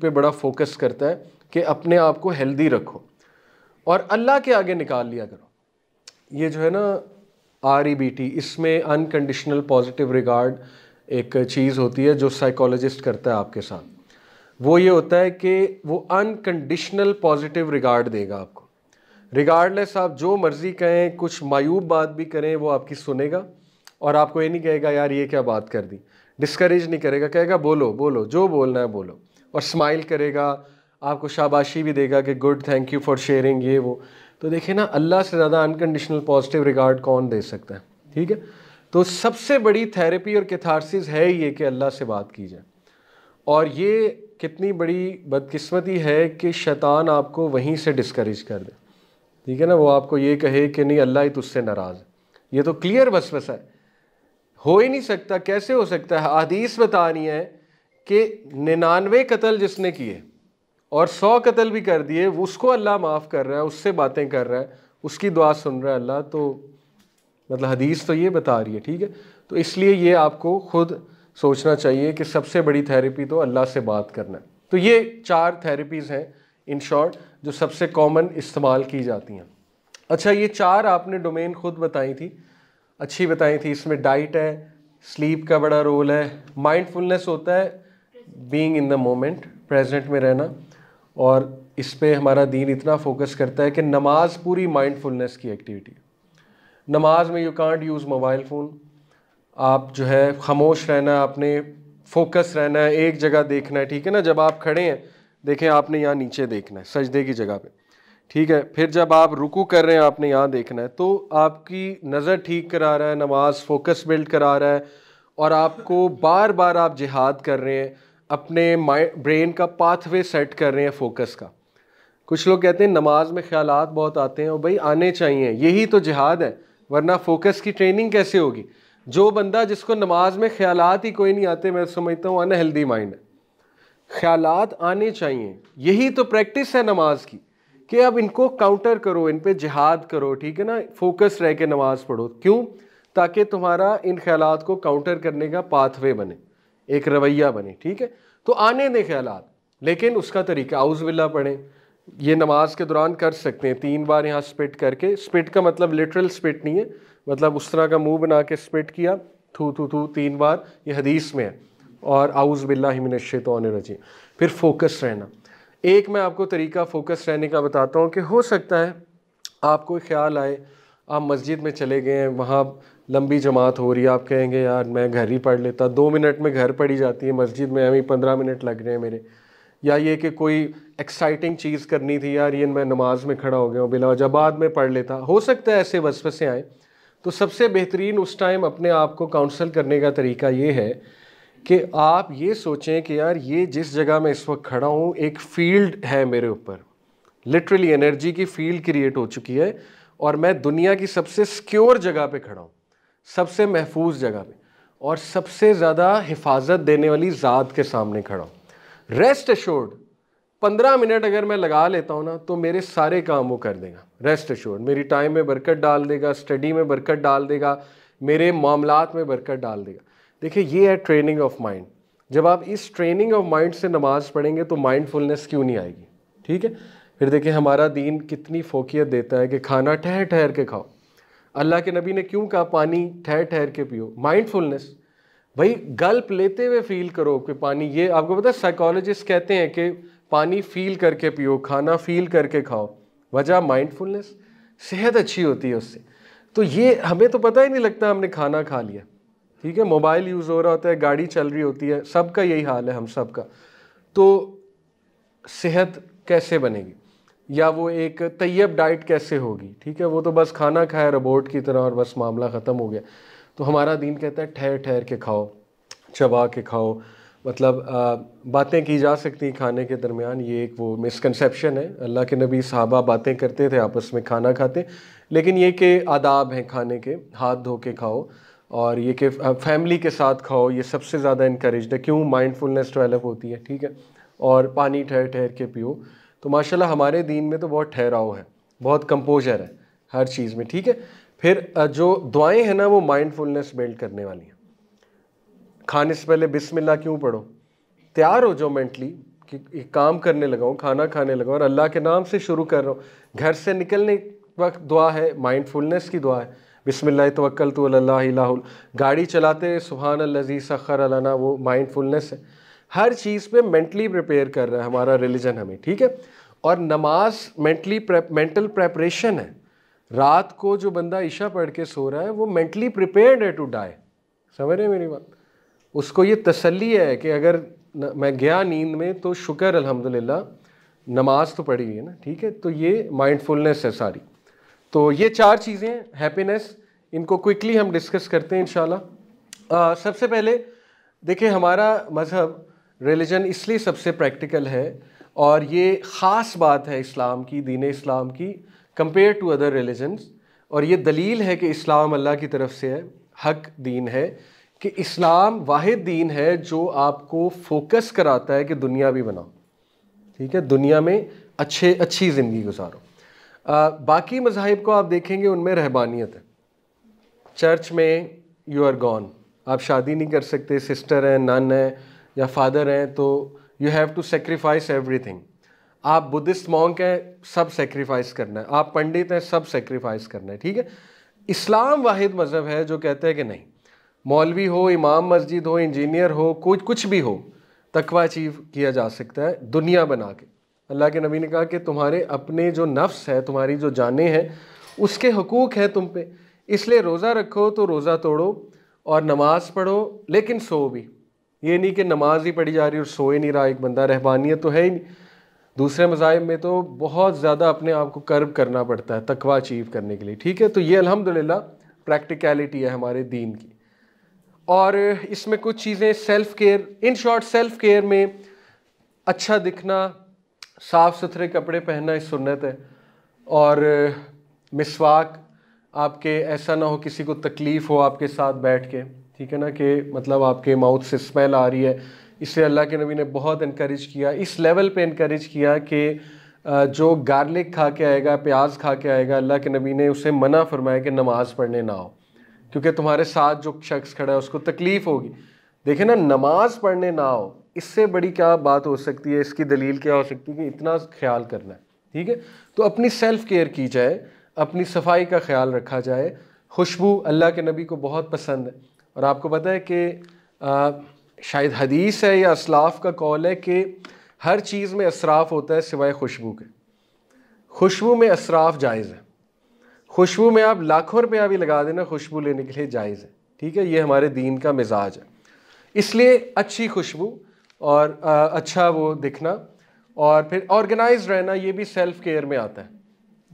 पे बड़ा फोकस करता है कि अपने आप को हेल्दी रखो और अल्लाह के आगे निकाल लिया करो ये जो है ना आर ई बी टी इसमें अनकंडीशनल पॉजिटिव रिगार्ड एक चीज़ होती है जो साइकोलॉजिस्ट करता है आपके साथ वो ये होता है कि वो अनकंडीशनल पॉजिटिव रिगार्ड देगा आपको रिगार्डलेस आप जो मर्ज़ी कहें कुछ मायूब बात भी करें वो आपकी सुनेगा और आपको ये नहीं कहेगा यार ये क्या बात कर दी डिस्करेज नहीं करेगा कहेगा बोलो बोलो जो बोलना है बोलो और स्माइल करेगा आपको शाबाशी भी देगा कि good thank you for sharing ये वो तो देखिए ना अल्लाह से ज़्यादा अनकंडीशनल पॉजिटिव रिगार्ड कौन दे सकता है ठीक है तो सबसे बड़ी थेरेपी और कैथारसिस है ये कि अल्लाह से बात की जाए और ये कितनी बड़ी बदकिस्मती है कि शैतान आपको वहीं से डिस्करेज कर दे ठीक है ना वो आपको ये कहे कि नहीं अल्लाह ही तुझसे नाराज़ है ये तो क्लियर बस बस है हो ही नहीं सकता कैसे हो सकता है बता बतानी है कि निन्यानवे कत्ल जिसने किए और सौ कत्ल भी कर दिए उसको अल्लाह माफ़ कर रहा है उससे बातें कर रहा है उसकी दुआ सुन रहा है अल्लाह तो मतलब हदीस तो ये बता रही है ठीक है तो इसलिए ये आपको खुद सोचना चाहिए कि सबसे बड़ी थेरेपी तो अल्लाह से बात करना है तो ये चार थेरेपीज़ हैं इन शॉर्ट जो सबसे कॉमन इस्तेमाल की जाती हैं अच्छा ये चार आपने डोमेन खुद बताई थी अच्छी बताई थी इसमें डाइट है स्लीप का बड़ा रोल है माइंडफुलनेस होता है being in the moment present में रहना और इस पर हमारा दीन इतना फोकस करता है कि नमाज पूरी माइंडफुलनेस की एक्टिविटी नमाज में you can't use mobile phone आप जो है खामोश रहना है फोकस रहना है एक जगह देखना है ठीक है ना जब आप खड़े हैं देखें आपने यहाँ नीचे देखना है सजदे की जगह पे ठीक है फिर जब आप रुकू कर रहे हैं आपने यहाँ देखना है तो आपकी नज़र ठीक करा रहा है नमाज फोकस बिल्ड करा रहा है और आपको बार बार आप जिहाद कर रहे हैं अपने ब्रेन का पाथवे सेट कर रहे हैं फोकस का कुछ लोग कहते हैं नमाज में ख्याल बहुत आते हैं और भाई आने चाहिए यही तो जिहाद है वरना फोकस की ट्रेनिंग कैसे होगी जो बंदा जिसको नमाज में ख्याल ही कोई नहीं आते मैं समझता हूँ अनहेल्दी माइंड है ख्याल आने चाहिए यही तो प्रैक्टिस है नमाज की कि अब इनको काउंटर करो इन पर जिहाद करो ठीक है ना फोकस रह के नमाज पढ़ो क्यों ताकि तुम्हारा इन ख्याल को काउंटर करने का पाथवे बने एक रवैया बने ठीक है तो आने दें ख्याल लेकिन उसका तरीका आउज़ बिल्ला पढ़ें ये नमाज के दौरान कर सकते हैं तीन बार यहाँ स्पिट करके स्पिट का मतलब लिटरल स्पिट नहीं है मतलब उस तरह का मुंह बना के स्पिट किया थू थू थू तीन बार ये हदीस में है और आउज़ बिल्ला तो रजी फिर फोकस रहना एक मैं आपको तरीका फ़ोकस रहने का बताता हूँ कि हो सकता है आपको ख्याल आए आप मस्जिद में चले गए हैं वहाँ लंबी जमात हो रही है आप कहेंगे यार मैं घर ही पढ़ लेता दो मिनट में घर पढ़ी जाती है मस्जिद में अभी पंद्रह मिनट लग रहे हैं मेरे या ये कि कोई एक्साइटिंग चीज़ करनी थी यार ये मैं नमाज में खड़ा हो गया हूँ बिला वजह बाद में पढ़ लेता हो सकता है ऐसे वसवे से आए तो सबसे बेहतरीन उस टाइम अपने आप को काउंसल करने का तरीका ये है कि आप ये सोचें कि यार ये जिस जगह मैं इस वक्त खड़ा हूँ एक फील्ड है मेरे ऊपर लिटरली एनर्जी की फील्ड क्रिएट हो चुकी है और मैं दुनिया की सबसे सिक्योर जगह पे खड़ा हूँ सबसे महफूज जगह पे और सबसे ज़्यादा हिफाजत देने वाली ज़ात के सामने खड़ा रेस्ट एश्योर्ड पंद्रह मिनट अगर मैं लगा लेता हूँ ना तो मेरे सारे काम वो कर देगा रेस्ट एश्योर्ड मेरी टाइम में बरकत डाल देगा स्टडी में बरकत डाल देगा मेरे मामलात में बरकत डाल देगा देखिए ये है ट्रेनिंग ऑफ माइंड जब आप इस ट्रेनिंग ऑफ माइंड से नमाज़ पढ़ेंगे तो माइंडफुलनेस क्यों नहीं आएगी ठीक है फिर देखिए हमारा दीन कितनी फोकियत देता है कि खाना ठहर ठहर के खाओ अल्लाह के नबी ने क्यों कहा पानी ठहर ठहर के पियो माइंडफुलनेस भाई गल्प लेते हुए फील करो कि पानी ये आपको पता है साइकोलॉजिस्ट कहते हैं कि पानी फील करके पियो खाना फील करके खाओ वजह माइंडफुलनेस सेहत अच्छी होती है उससे तो ये हमें तो पता ही नहीं लगता हमने खाना खा लिया ठीक है मोबाइल यूज़ हो रहा होता है गाड़ी चल रही होती है सबका यही हाल है हम सब का तो सेहत कैसे बनेगी या वो एक तैयब डाइट कैसे होगी ठीक है वो तो बस खाना खाया रोबोट की तरह और बस मामला ख़त्म हो गया तो हमारा दीन कहता है ठहर ठहर के खाओ चबा के खाओ मतलब बातें की जा सकती खाने के दरमियान ये एक वो मिसकनसप्शन है अल्लाह के नबी साहबा बातें करते थे आपस में खाना खाते लेकिन ये के आदाब हैं खाने के हाथ धो के खाओ और ये कि फैमिली के साथ खाओ ये सबसे ज़्यादा इनक्रेज है क्यों माइंडफुलनेस डेवलप होती है ठीक है और पानी ठहर ठहर के पियो तो माशाल्लाह हमारे दीन में तो बहुत ठहराव है बहुत कंपोजर है हर चीज़ में ठीक है फिर जो दुआएं हैं ना वो माइंडफुलनेस बिल्ड करने वाली हैं खाने से पहले बिस्मिल्लाह क्यों पढ़ो तैयार हो जाओ मेंटली कि काम करने लगाऊँ खाना खाने लगाऊँ और अल्लाह के नाम से शुरू कर रहा हूँ घर से निकलने वक्त दुआ है माइंडफुलनेस की दुआ है बिसमिल्ला तवक्ल तो अल्लाह गाड़ी चलाते सुबहान लजी सखर अलाना वो माइंडफुलनेस है हर चीज़ पे मेंटली प्रिपेयर कर रहा है हमारा रिलीजन हमें ठीक है और नमाज मेंटली मेंटल प्रेपरेशन है रात को जो बंदा ईशा पढ़ के सो रहा है वो मेंटली प्रिपेयर्ड है टू डाई समझ रहे मेरी बात उसको ये तसल्ली है कि अगर न, मैं गया नींद में तो शुक्र अल्हम्दुलिल्लाह नमाज तो पढ़ी हुई है ना ठीक है तो ये माइंडफुलनेस है सारी तो ये चार चीज़ें हैप्पीनेस इनको क्विकली हम डिस्कस करते हैं इन सबसे पहले देखिए हमारा मज़हब रिलीजन इसलिए सबसे प्रैक्टिकल है और ये ख़ास बात है इस्लाम की दीन इस्लाम की कंपेयर टू अदर रिलीजन्स और ये दलील है कि इस्लाम अल्लाह की तरफ से है हक दीन है कि इस्लाम वाहिद दीन है जो आपको फोकस कराता है कि दुनिया भी बनाओ ठीक है दुनिया में अच्छे अच्छी ज़िंदगी गुजारो आ, बाकी मजाहब को आप देखेंगे उनमें रहबानियत है चर्च में यू आर गॉन आप शादी नहीं कर सकते सिस्टर हैं नन हैं या फादर हैं तो you have to sacrifice everything आप बुद्धिस्ट मॉन्क हैं सब सेक्रीफाइस करना है आप पंडित हैं सब सेक्रीफाइस करना है ठीक है इस्लाम वाहिद मज़हब है जो कहते हैं कि नहीं मौलवी हो इमाम मस्जिद हो इंजीनियर हो कुछ कुछ भी हो तकवा अचीव किया जा सकता है दुनिया बना के अल्लाह के नबी ने कहा कि तुम्हारे अपने जो नफ्स है तुम्हारी जो जाने हैं उसके हकूक़ हैं तुम पे इसलिए रोज़ा रखो तो रोज़ा तोड़ो और नमाज़ पढ़ो लेकिन सो भी ये नहीं कि नमाज ही पढ़ी जा रही और सो ही नहीं रहा एक बंदा रहबानियत तो है ही नहीं दूसरे मज़ाहब में तो बहुत ज़्यादा अपने आप को कर्ब करना पड़ता है तकवा अचीव करने के लिए ठीक है तो ये अलहमदिल्ला प्रैक्टिकलिटी है हमारे दीन की और इसमें कुछ चीज़ें self care in short self care में अच्छा दिखना साफ़ सुथरे कपड़े पहनना इस सुन्नत है और मिसवाक आपके ऐसा ना हो किसी को तकलीफ़ हो आपके साथ बैठ के ठीक है ना कि मतलब आपके माउथ से स्मेल आ रही है इससे अल्लाह के नबी ने बहुत इनक्रेज किया इस लेवल पे इनक्रेज किया कि जो गार्लिक खा के आएगा प्याज खा के आएगा अल्लाह के नबी ने उसे मना फरमाया कि नमाज़ पढ़ने ना हो क्योंकि तुम्हारे साथ जो शख्स खड़ा है उसको तकलीफ़ होगी देखे ना नमाज़ पढ़ने ना हो इससे बड़ी क्या बात हो सकती है इसकी दलील क्या हो सकती है कि इतना ख्याल करना है ठीक है तो अपनी सेल्फ़ केयर की जाए अपनी सफाई का ख्याल रखा जाए खुशबू अल्लाह के नबी को बहुत पसंद है और आपको पता है कि शायद हदीस है या असलाफ का कौल है कि हर चीज़ में असराफ होता है सिवाय खुशबू के खुशबू में असराफ जायज़ है खुशबू में आप लाखों रुपया भी लगा देना खुशबू लेने के लिए जायज़ है ठीक है ये हमारे दीन का मिजाज है इसलिए अच्छी खुशबू और आ, अच्छा वो दिखना और फिर ऑर्गेनाइज रहना ये भी सेल्फ़ केयर में आता है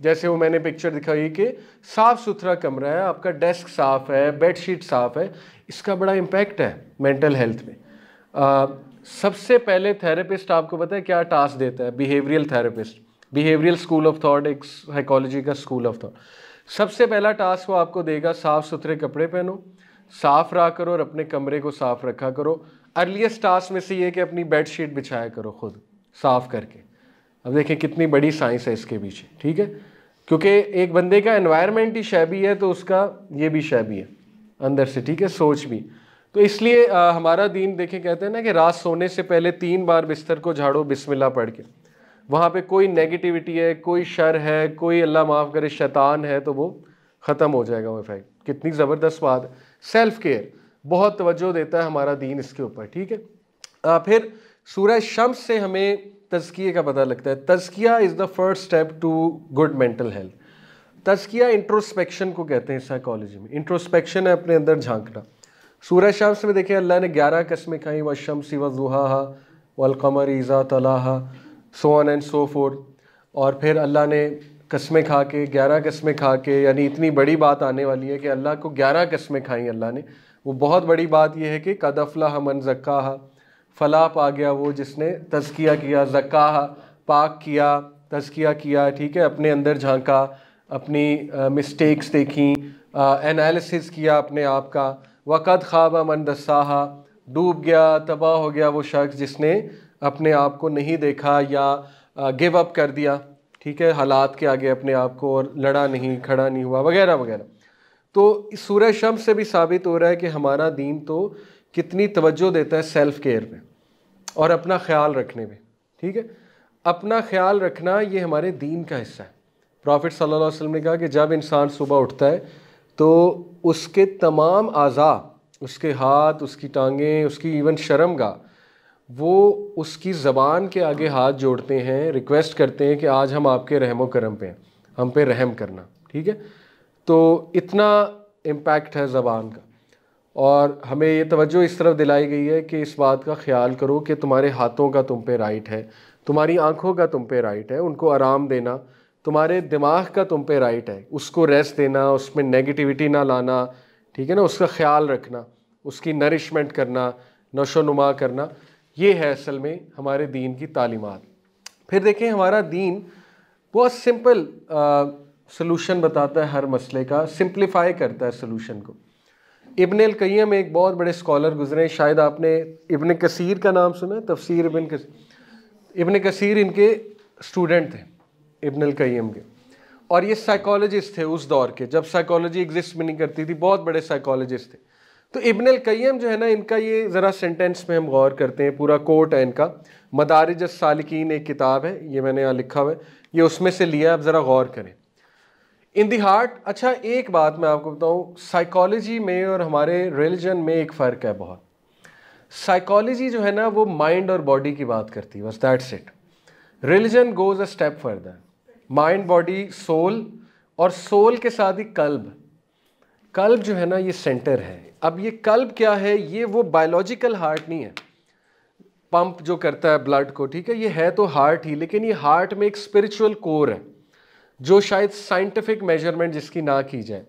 जैसे वो मैंने पिक्चर दिखाई कि साफ़ सुथरा कमरा है आपका डेस्क साफ़ है बेडशीट साफ़ है इसका बड़ा इम्पैक्ट है मेंटल हेल्थ में आ, सबसे पहले थेरेपिस्ट आपको पता है क्या टास्क देता है behavioural therapist behavioural school of thought एक साइकोलॉजी का स्कूल ऑफ थॉट सबसे पहला टास्क वो आपको देगा साफ़ सुथरे कपड़े पहनो साफ़ रहा करो और अपने कमरे को साफ़ रखा करो अर्लीस्ट टास्क में से ये कि अपनी बेडशीट बिछाया करो खुद साफ़ करके अब देखें कितनी बड़ी साइंस है इसके पीछे ठीक है क्योंकि एक बंदे का एनवायरनमेंट ही शैबी है तो उसका ये भी शैबी है अंदर से ठीक है सोच भी तो इसलिए आ, हमारा दीन देखे कहते हैं ना कि रात सोने से पहले तीन बार बिस्तर को झाड़ो बिस्मिल्लाह पढ़ के वहाँ पे कोई नेगेटिविटी है कोई शर है कोई अल्लाह माफ़ करे शैतान है तो वो ख़त्म हो जाएगा वो इफेक्ट कितनी ज़बरदस्त बात है सेल्फ़ केयर बहुत तवज्जो देता है हमारा दीन इसके ऊपर ठीक है आ, फिर सूरह शम्स से हमें तजकिए का पता लगता है तस्किया is the first step to good mental health तजकिया इंट्रोस्पेक्शन को कहते हैं साइकोलॉजी में इंट्रोस्पेक्शन है अपने अंदर झांकना सूर्य शाम से देखिए अल्लाह ने ग्यारह कस्में खाई व शमसी व जुहा वलकमर ईज़ा तलाहा so on and so forth और फिर अल्लाह ने कस्में खा के ग्यारह कस्में खा के यानी इतनी बड़ी बात आने वाली है कि अल्लाह को ग्यारह कस्में खाई अल्लाह ने वो बहुत बड़ी बात यह है कि कदफला मन जक्का फलाप आ गया वो जिसने तजकिया किया जका पाक किया तजकिया किया ठीक है अपने अंदर झांका अपनी मिस्टेक्स देखी एनालिसिस किया अपने आप का वक़द ख्वाबा मन दसाहा डूब गया तबाह हो गया वो शख्स जिसने अपने आप को नहीं देखा या गिव अप कर दिया ठीक है हालात के आगे अपने आप को और लड़ा नहीं खड़ा नहीं हुआ वगैरह वगैरह तो सूर्य शम्स से भी साबित हो रहा है कि हमारा दीन तो कितनी तवज्जो देता है सेल्फ केयर में और अपना ख्याल रखने में ठीक है अपना ख्याल रखना ये हमारे दीन का हिस्सा है प्रॉफिट सल्लल्लाहु अलैहि वसल्लम ने कहा कि जब इंसान सुबह उठता है तो उसके तमाम अज़ा उसके हाथ उसकी टांगें उसकी इवन शर्म का वो उसकी ज़बान के आगे हाथ जोड़ते हैं रिक्वेस्ट करते हैं कि आज हम आपके रहमो करम पे हैं हम पे रहम करना ठीक है तो इतना इम्पैक्ट है ज़बान का और हमें ये तवज्जो इस तरफ दिलाई गई है कि इस बात का ख्याल करो कि तुम्हारे हाथों का तुम पे राइट है तुम्हारी आँखों का तुम पे राइट है उनको आराम देना तुम्हारे दिमाग का तुम पे राइट है उसको रेस्ट देना उसमें नेगेटिविटी ना लाना ठीक है ना उसका ख्याल रखना उसकी नरिशमेंट करना नशो नुमा करना ये है असल में हमारे दीन की तालीमत फिर देखें हमारा दीन बहुत सिंपल सलूशन बताता है हर मसले का सिंप्लीफाई करता है सोलूशन को इबन अलकैम एक बहुत बड़े स्कॉलर गुजरे शायद आपने इबन कसीर का नाम सुना तफसीर इबन कसीर इबन कसीर इनके स्टूडेंट थे इबन अलकैम के और ये साइकोलॉजिस्ट थे उस दौर के जब साइकोलॉजी एग्जिस्ट भी नहीं करती थी बहुत बड़े साइकोलॉजिस्ट थे तो इबन अलकैम जो है ना इनका ये ज़रा सेंटेंस में हम गौर करते हैं पूरा कोट है इनका मदारज एक किताब है ये मैंने यहाँ लिखा हुआ है ये उसमें से लिया आप ज़रा गौर करें इन दी हार्ट अच्छा एक बात मैं आपको बताऊं साइकोलॉजी में और हमारे रिलीजन में एक फ़र्क है बहुत साइकोलॉजी जो है ना वो माइंड और बॉडी की बात करती है बस that's it religion goes a step further mind body soul और सोल के साथ ही कल्ब कल्ब जो है ना ये सेंटर है अब ये कल्ब क्या है ये वो बायोलॉजिकल हार्ट नहीं है पंप जो करता है ब्लड को ठीक है ये है तो हार्ट ही लेकिन ये हार्ट में एक स्पिरिचुअल कोर है जो शायद साइंटिफिक मेजरमेंट जिसकी ना की जाए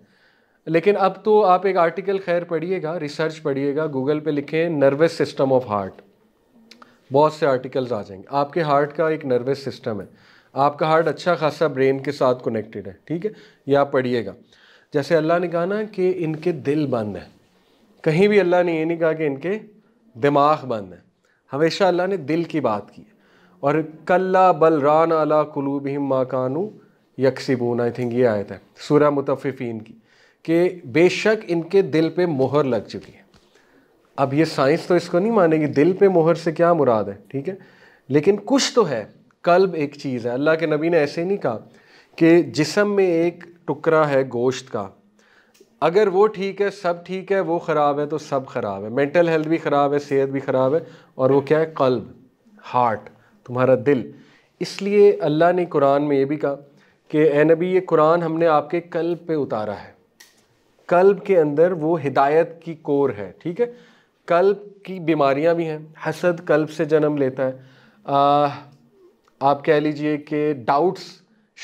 लेकिन अब तो आप एक आर्टिकल खैर पढ़िएगा रिसर्च पढ़िएगा गूगल पे लिखें नर्वस सिस्टम ऑफ हार्ट बहुत से आर्टिकल्स आ जाएंगे आपके हार्ट का एक नर्वस सिस्टम है आपका हार्ट अच्छा खासा ब्रेन के साथ कनेक्टेड है ठीक है ये आप पढ़िएगा जैसे अल्लाह ने कहा ना कि इनके दिल बंद हैं कहीं भी अल्लाह ने ये नहीं कहा कि इनके दिमाग बंद हैं हमेशा अल्लाह ने दिल की बात की और कल्ला बलरान अला कुलूब माकानू यकसीबून आई थिंक ये आयत है सूर्य मुतफ़ीन की कि बेशक इनके दिल पे मोहर लग चुकी है अब ये साइंस तो इसको नहीं मानेगी दिल पे मोहर से क्या मुराद है ठीक है लेकिन कुछ तो है कल्ब एक चीज़ है अल्लाह के नबी ने ऐसे नहीं कहा कि जिसम में एक टुकड़ा है गोश्त का अगर वो ठीक है सब ठीक है वो ख़राब है तो सब ख़राब है मेंटल हेल्थ भी ख़राब है सेहत भी ख़राब है और वो क्या है कल्ब हार्ट तुम्हारा दिल इसलिए अल्लाह ने कुरान में ये भी कहा कि ए नबी ये कुरान हमने आपके कल्ब पे उतारा है कल्ब के अंदर वो हिदायत की कोर है ठीक है कल्ब की बीमारियां भी हैं हसद कल्ब से जन्म लेता है आ, आप कह लीजिए कि डाउट्स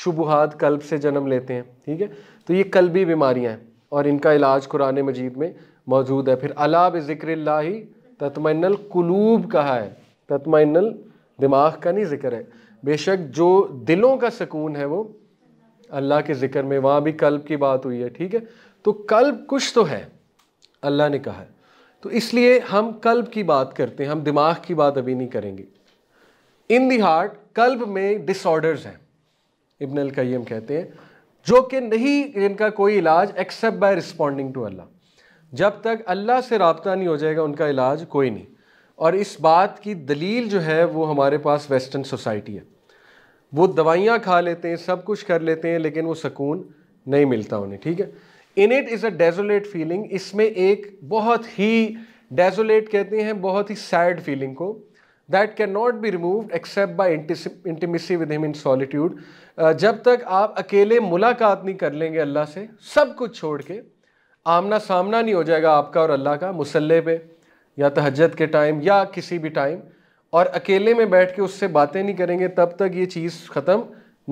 शुबहत कल्ब से जन्म लेते हैं ठीक है तो ये कल्बी बीमारियां हैं और इनका इलाज कुरान मजीद में मौजूद है फिर अला बिक्र ही तत्मनल कुलूब कहा है तत्मनल दिमाग का नहीं जिक्र है बेशक जो दिलों का सुकून है वो अल्लाह के ज़िक्र में वहाँ भी कल्ब की बात हुई है ठीक है तो कल्ब कुछ तो है अल्लाह ने कहा है तो इसलिए हम कल्ब की बात करते हैं हम दिमाग की बात अभी नहीं करेंगे इन दी हार्ट कल्ब में डिसऑर्डर्स हैं इबन अलकैम कहते हैं जो कि नहीं इनका कोई इलाज except by responding to Allah जब तक अल्लाह से रबता नहीं हो जाएगा उनका इलाज कोई नहीं और इस बात की दलील जो है वो हमारे पास वेस्टर्न सोसाइटी है वो दवाइयाँ खा लेते हैं सब कुछ कर लेते हैं लेकिन वो सुकून नहीं मिलता उन्हें ठीक है in it is a desolate feeling इसमें एक बहुत ही डेजोलेट कहते हैं बहुत ही सैड फीलिंग को that can not be remove except by intimacy with him in solitude जब तक आप अकेले मुलाकात नहीं कर लेंगे अल्लाह से सब कुछ छोड़ के आमना सामना नहीं हो जाएगा आपका और अल्लाह का मुसल्ले पे या तहजद के टाइम या किसी भी टाइम और अकेले में बैठ के उससे बातें नहीं करेंगे तब तक ये चीज़ ख़त्म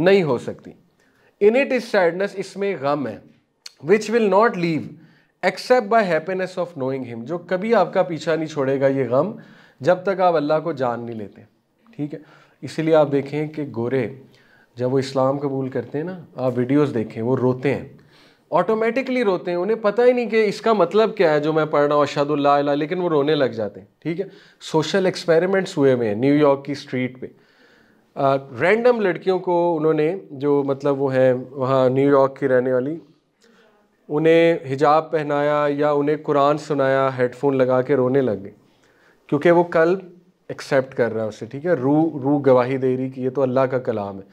नहीं हो सकती इन इट इज सैडनेस इसमें गम है which will not leave except by happiness of knowing him जो कभी आपका पीछा नहीं छोड़ेगा ये गम जब तक आप अल्लाह को जान नहीं लेते ठीक है इसीलिए आप देखें कि गोरे जब वो इस्लाम कबूल करते हैं ना आप वीडियोस देखें वो रोते हैं ऑटोमेटिकली रोते हैं उन्हें पता ही नहीं कि इसका मतलब क्या है जो मैं पढ़ रहा हूँ अशदुल्ला लेकिन वो रोने लग जाते हैं ठीक है सोशल एक्सपेरिमेंट्स हुए हुए हैं न्यूयॉर्क की स्ट्रीट पे रैंडम लड़कियों को उन्होंने जो मतलब वो हैं वहाँ न्यूयॉर्क की रहने वाली उन्हें हिजाब पहनाया या उन्हें कुरान सुनाया हेडफोन लगा के रोने लग गए क्योंकि वो कल एक्सेप्ट कर रहा है उसे ठीक है रू रू गवाही दे रही कि ये तो अल्लाह का कलाम है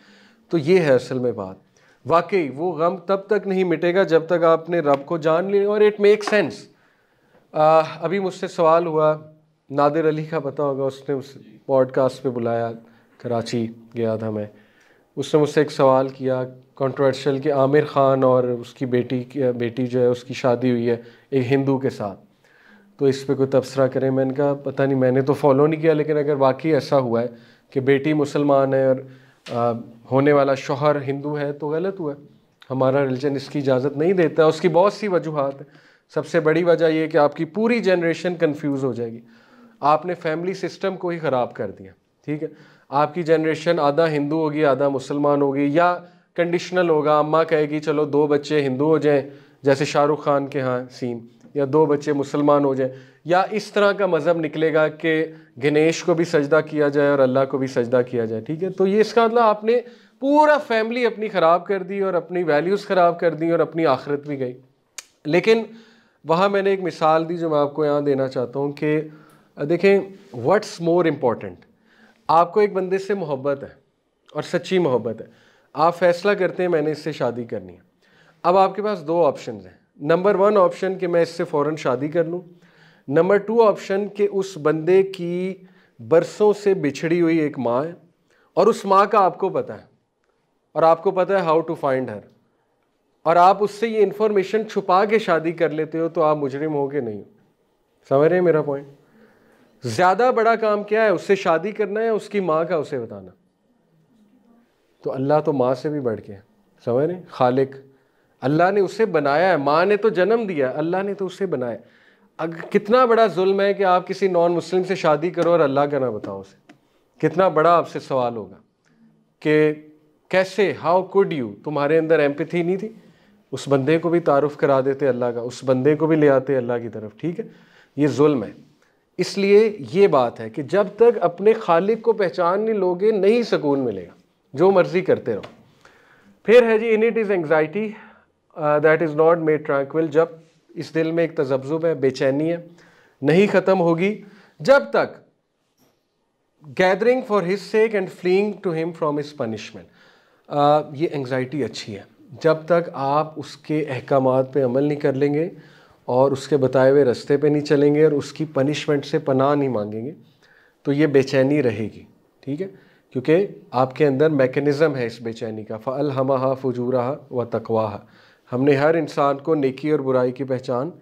तो ये है असल में बात वाकई वो गम तब तक नहीं मिटेगा जब तक आपने रब को जान लिया और इट मेक सेंस अभी मुझसे सवाल हुआ नादिर अली का पता होगा उसने उस पॉडकास्ट पे बुलाया कराची गया था मैं उसने मुझसे एक सवाल किया कंट्रोवर्शियल कि आमिर ख़ान और उसकी बेटी बेटी जो है उसकी शादी हुई है एक हिंदू के साथ तो इस पर कोई तबसरा करें मैंने कहा पता नहीं मैंने तो फॉलो नहीं किया लेकिन अगर वाकई ऐसा हुआ है कि बेटी मुसलमान है और होने वाला शोहर हिंदू है तो गलत हुआ हमारा रिलीजन इसकी इजाज़त नहीं देता उसकी बहुत सी वजूहत है सबसे बड़ी वजह यह कि आपकी पूरी जनरेशन कन्फ्यूज़ हो जाएगी आपने फैमिली सिस्टम को ही ख़राब कर दिया ठीक है आपकी जनरेशन आधा हिंदू होगी आधा मुसलमान होगी या कंडीशनल होगा अम्मा कहेगी चलो दो बच्चे हिंदू हो जाएं जैसे शाहरुख खान के यहाँ सीन या दो बच्चे मुसलमान हो जाएं या इस तरह का मज़हब निकलेगा कि गणेश को भी सजदा किया जाए और अल्लाह को भी सजदा किया जाए ठीक है तो ये इसका मतलब आपने पूरा फैमिली अपनी ख़राब कर दी और अपनी वैल्यूज़ ख़राब कर दी और अपनी आखिरत भी गई लेकिन वहाँ मैंने एक मिसाल दी जो मैं आपको यहाँ देना चाहता हूँ कि देखें व्हाट्स मोर इम्पॉर्टेंट आपको एक बंदे से मोहब्बत है और सच्ची मोहब्बत है आप फैसला करते हैं मैंने इससे शादी करनी है अब आपके पास दो ऑप्शन हैं नंबर वन ऑप्शन कि मैं इससे फ़ौर शादी कर लूँ नंबर टू ऑप्शन कि उस बंदे की बरसों से बिछड़ी हुई एक माँ है और उस माँ का आपको पता है और आपको पता है हाउ टू फाइंड हर और आप उससे ये इन्फॉर्मेशन छुपा के शादी कर लेते हो तो आप मुजरिम हो गए नहीं हो समझ रहे मेरा पॉइंट ज़्यादा बड़ा काम क्या है उससे शादी करना है उसकी माँ का उसे बताना तो अल्लाह तो माँ से भी बढ़ के समझ रहे खालिक अल्लाह ने उसे बनाया है माँ ने तो जन्म दिया अल्लाह ने तो उसे बनाया अग कितना बड़ा जुल्म है कि आप किसी नॉन मुस्लिम से शादी करो और अल्लाह का ना बताओ उसे कितना बड़ा आपसे सवाल होगा कि कैसे हाउ कुड यू तुम्हारे अंदर एम्पथी नहीं थी उस बंदे को भी तारुफ़ करा देते अल्लाह का उस बंदे को भी ले आते अल्लाह की तरफ ठीक है ये जुल्म है इसलिए ये बात है कि जब तक अपने खालिक को पहचान नहीं लोगे नहीं सुकून मिलेगा जो मर्ज़ी करते रहो फिर है जी in it is anxiety that is not made tranquil जब इस दिल में एक तजब्जुब है बेचैनी है नहीं ख़त्म होगी जब तक gathering for his sake and fleeing to him from his punishment ये एंग्जाइटी अच्छी है जब तक आप उसके अहकाम पे अमल नहीं कर लेंगे और उसके बताए हुए रास्ते पे नहीं चलेंगे और उसकी पनिशमेंट से पनाह नहीं मांगेंगे तो ये बेचैनी रहेगी ठीक है क्योंकि आपके अंदर मैकेनिज़म है इस बेचैनी का फ़ल हमा फजूरा व तकवाहा हमने हर इंसान को नेकी और बुराई की पहचान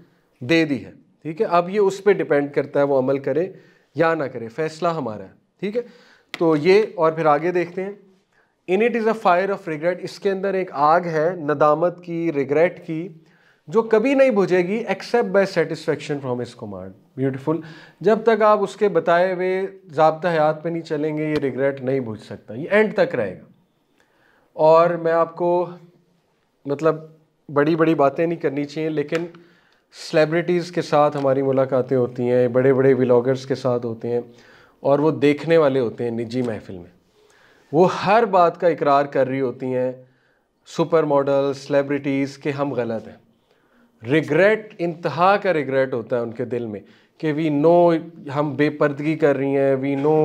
दे दी है ठीक है अब ये उस पर डिपेंड करता है वो अमल करे या ना करे फैसला हमारा है ठीक है तो ये और फिर आगे देखते हैं in it is a fire of regret इसके अंदर एक आग है नदामत की रिग्रेट की जो कभी नहीं बुझेगी except by satisfaction from his command beautiful जब तक आप उसके बताए हुए जबता हयात पे नहीं चलेंगे ये रिग्रेट नहीं बुझ सकता ये एंड तक रहेगा और मैं आपको मतलब बड़ी बड़ी बातें नहीं करनी चाहिए लेकिन सेलिब्रिटीज़ के साथ हमारी मुलाकातें होती हैं बड़े बड़े व्लागर्स के साथ होते हैं और वो देखने वाले होते हैं निजी महफिल में वो हर बात का इकरार कर रही होती हैं सुपर मॉडल सेलिब्रिटीज़ के हम गलत हैं रिग्रेट इंतहा का रिग्रेट होता है उनके दिल में कि वी नो हम बेपर्दगी कर रही हैं वी नो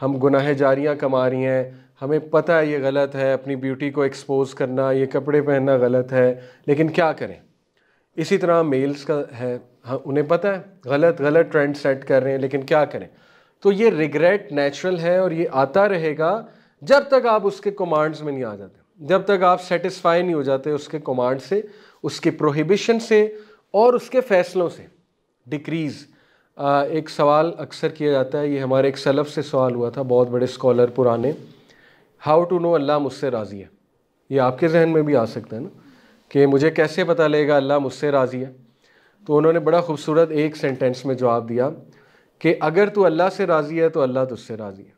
हम गुनाह जारियाँ कमा रही हैं हमें पता है ये गलत है अपनी ब्यूटी को एक्सपोज करना ये कपड़े पहनना गलत है लेकिन क्या करें इसी तरह मेल्स का है हाँ उन्हें पता है गलत गलत ट्रेंड सेट कर रहे हैं लेकिन क्या करें तो ये रिग्रेट नेचुरल है और ये आता रहेगा जब तक आप उसके कमांड्स में नहीं आ जाते जब तक आप सेटिस्फाई नहीं हो जाते उसके कमांड से उसके प्रोहिबिशन से और उसके फैसलों से डिक्रीज़ एक सवाल अक्सर किया जाता है ये हमारे एक सलफ से सवाल हुआ था बहुत बड़े स्कॉलर पुराने हाउ टू नो अल्लाह मुझसे राज़ी है ये आपके जहन में भी आ सकता है ना कि मुझे कैसे पता लगेगा अल्लाह मुझसे राज़ी है तो उन्होंने बड़ा खूबसूरत एक सेंटेंस में जवाब दिया कि अगर तू अल्लाह से राज़ी है तो अल्लाह तुझसे राज़ी है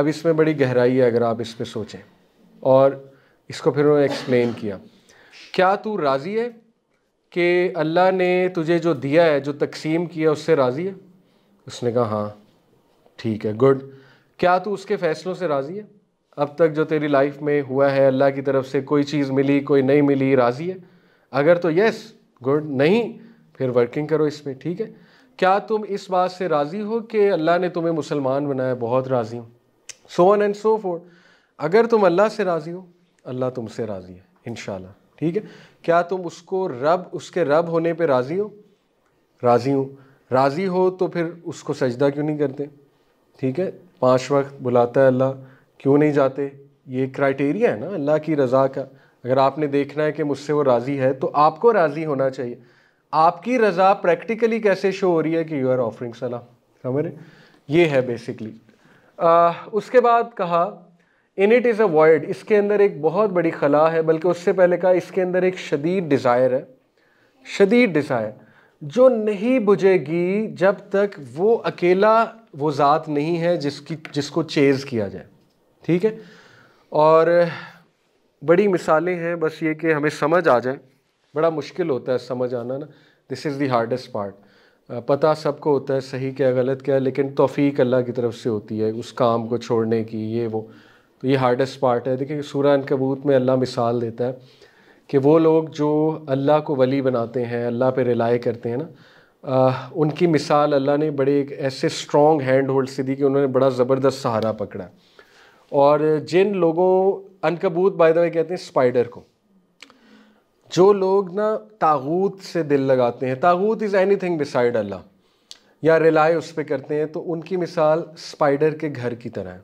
अब इसमें बड़ी गहराई है अगर आप इस पर सोचें और इसको फिर उन्होंने एक्सप्लेन किया क्या तू राज़ी है कि अल्लाह ने तुझे जो दिया है जो तकसीम किया उससे राज़ी है उसने कहा हाँ ठीक है गुड क्या तू उसके फ़ैसलों से राज़ी है अब तक जो तेरी लाइफ में हुआ है अल्लाह की तरफ से कोई चीज़ मिली कोई नहीं मिली राज़ी है अगर तो यस गुड नहीं फिर वर्किंग करो इसमें ठीक है क्या तुम इस बात से राज़ी हो कि अल्लाह ने तुम्हें मुसलमान बनाया बहुत राज़ी हूँ so on and so forth अगर तुम अल्लाह से राज़ी हो अल्लाह तुमसे राज़ी है इन ठीक है क्या तुम उसको रब उसके रब होने पर राज़ी हो राज़ी हूँ राज़ी हो तो फिर उसको सजदा क्यों नहीं करते ठीक है पाँच वक्त बुलाता है अल्लाह क्यों नहीं जाते ये क्राइटेरिया है ना अल्लाह की रज़ा का अगर आपने देखना है कि मुझसे वो राज़ी है तो आपको राज़ी होना चाहिए आपकी रज़ा प्रैक्टिकली कैसे शो हो रही है कि यू आर ऑफरिंग सलाम समझ रहे ये है बेसिकली आ, उसके बाद कहा in it is a word इसके अंदर एक बहुत बड़ी खला है बल्कि उससे पहले कहा इसके अंदर एक शदीद डिज़ायर है शदीद डिज़ायर जो नहीं बुझेगी जब तक वो अकेला वो ज़ात नहीं है जिसकी जिसको चेज़ किया जाए ठीक है और बड़ी मिसालें हैं बस ये कि हमें समझ आ जाए बड़ा मुश्किल होता है समझ आना ना this is the hardest part पता सबको होता है सही क्या गलत क्या लेकिन तोफ़ीक अल्लाह की तरफ से होती है उस काम को छोड़ने की ये वो तो ये हार्डेस्ट पार्ट है देखिए सूर्य कबूत में अल्लाह मिसाल देता है कि वो लोग जो अल्लाह को वली बनाते हैं अल्लाह पे रिलाय करते हैं ना आ, उनकी मिसाल अल्लाह ने बड़े एक ऐसे स्ट्रॉन्ग हैंड होल्ड से दी कि उन्होंने बड़ा ज़बरदस्त सहारा पकड़ा और जिन लोगों अनकबूत बाय द वे कहते हैं स्पाइडर को जो लोग ना तागूत से दिल लगाते हैं तागूत is anything besides Allah या रिलाय उस पर करते हैं तो उनकी मिसाल स्पाइडर के घर की तरह है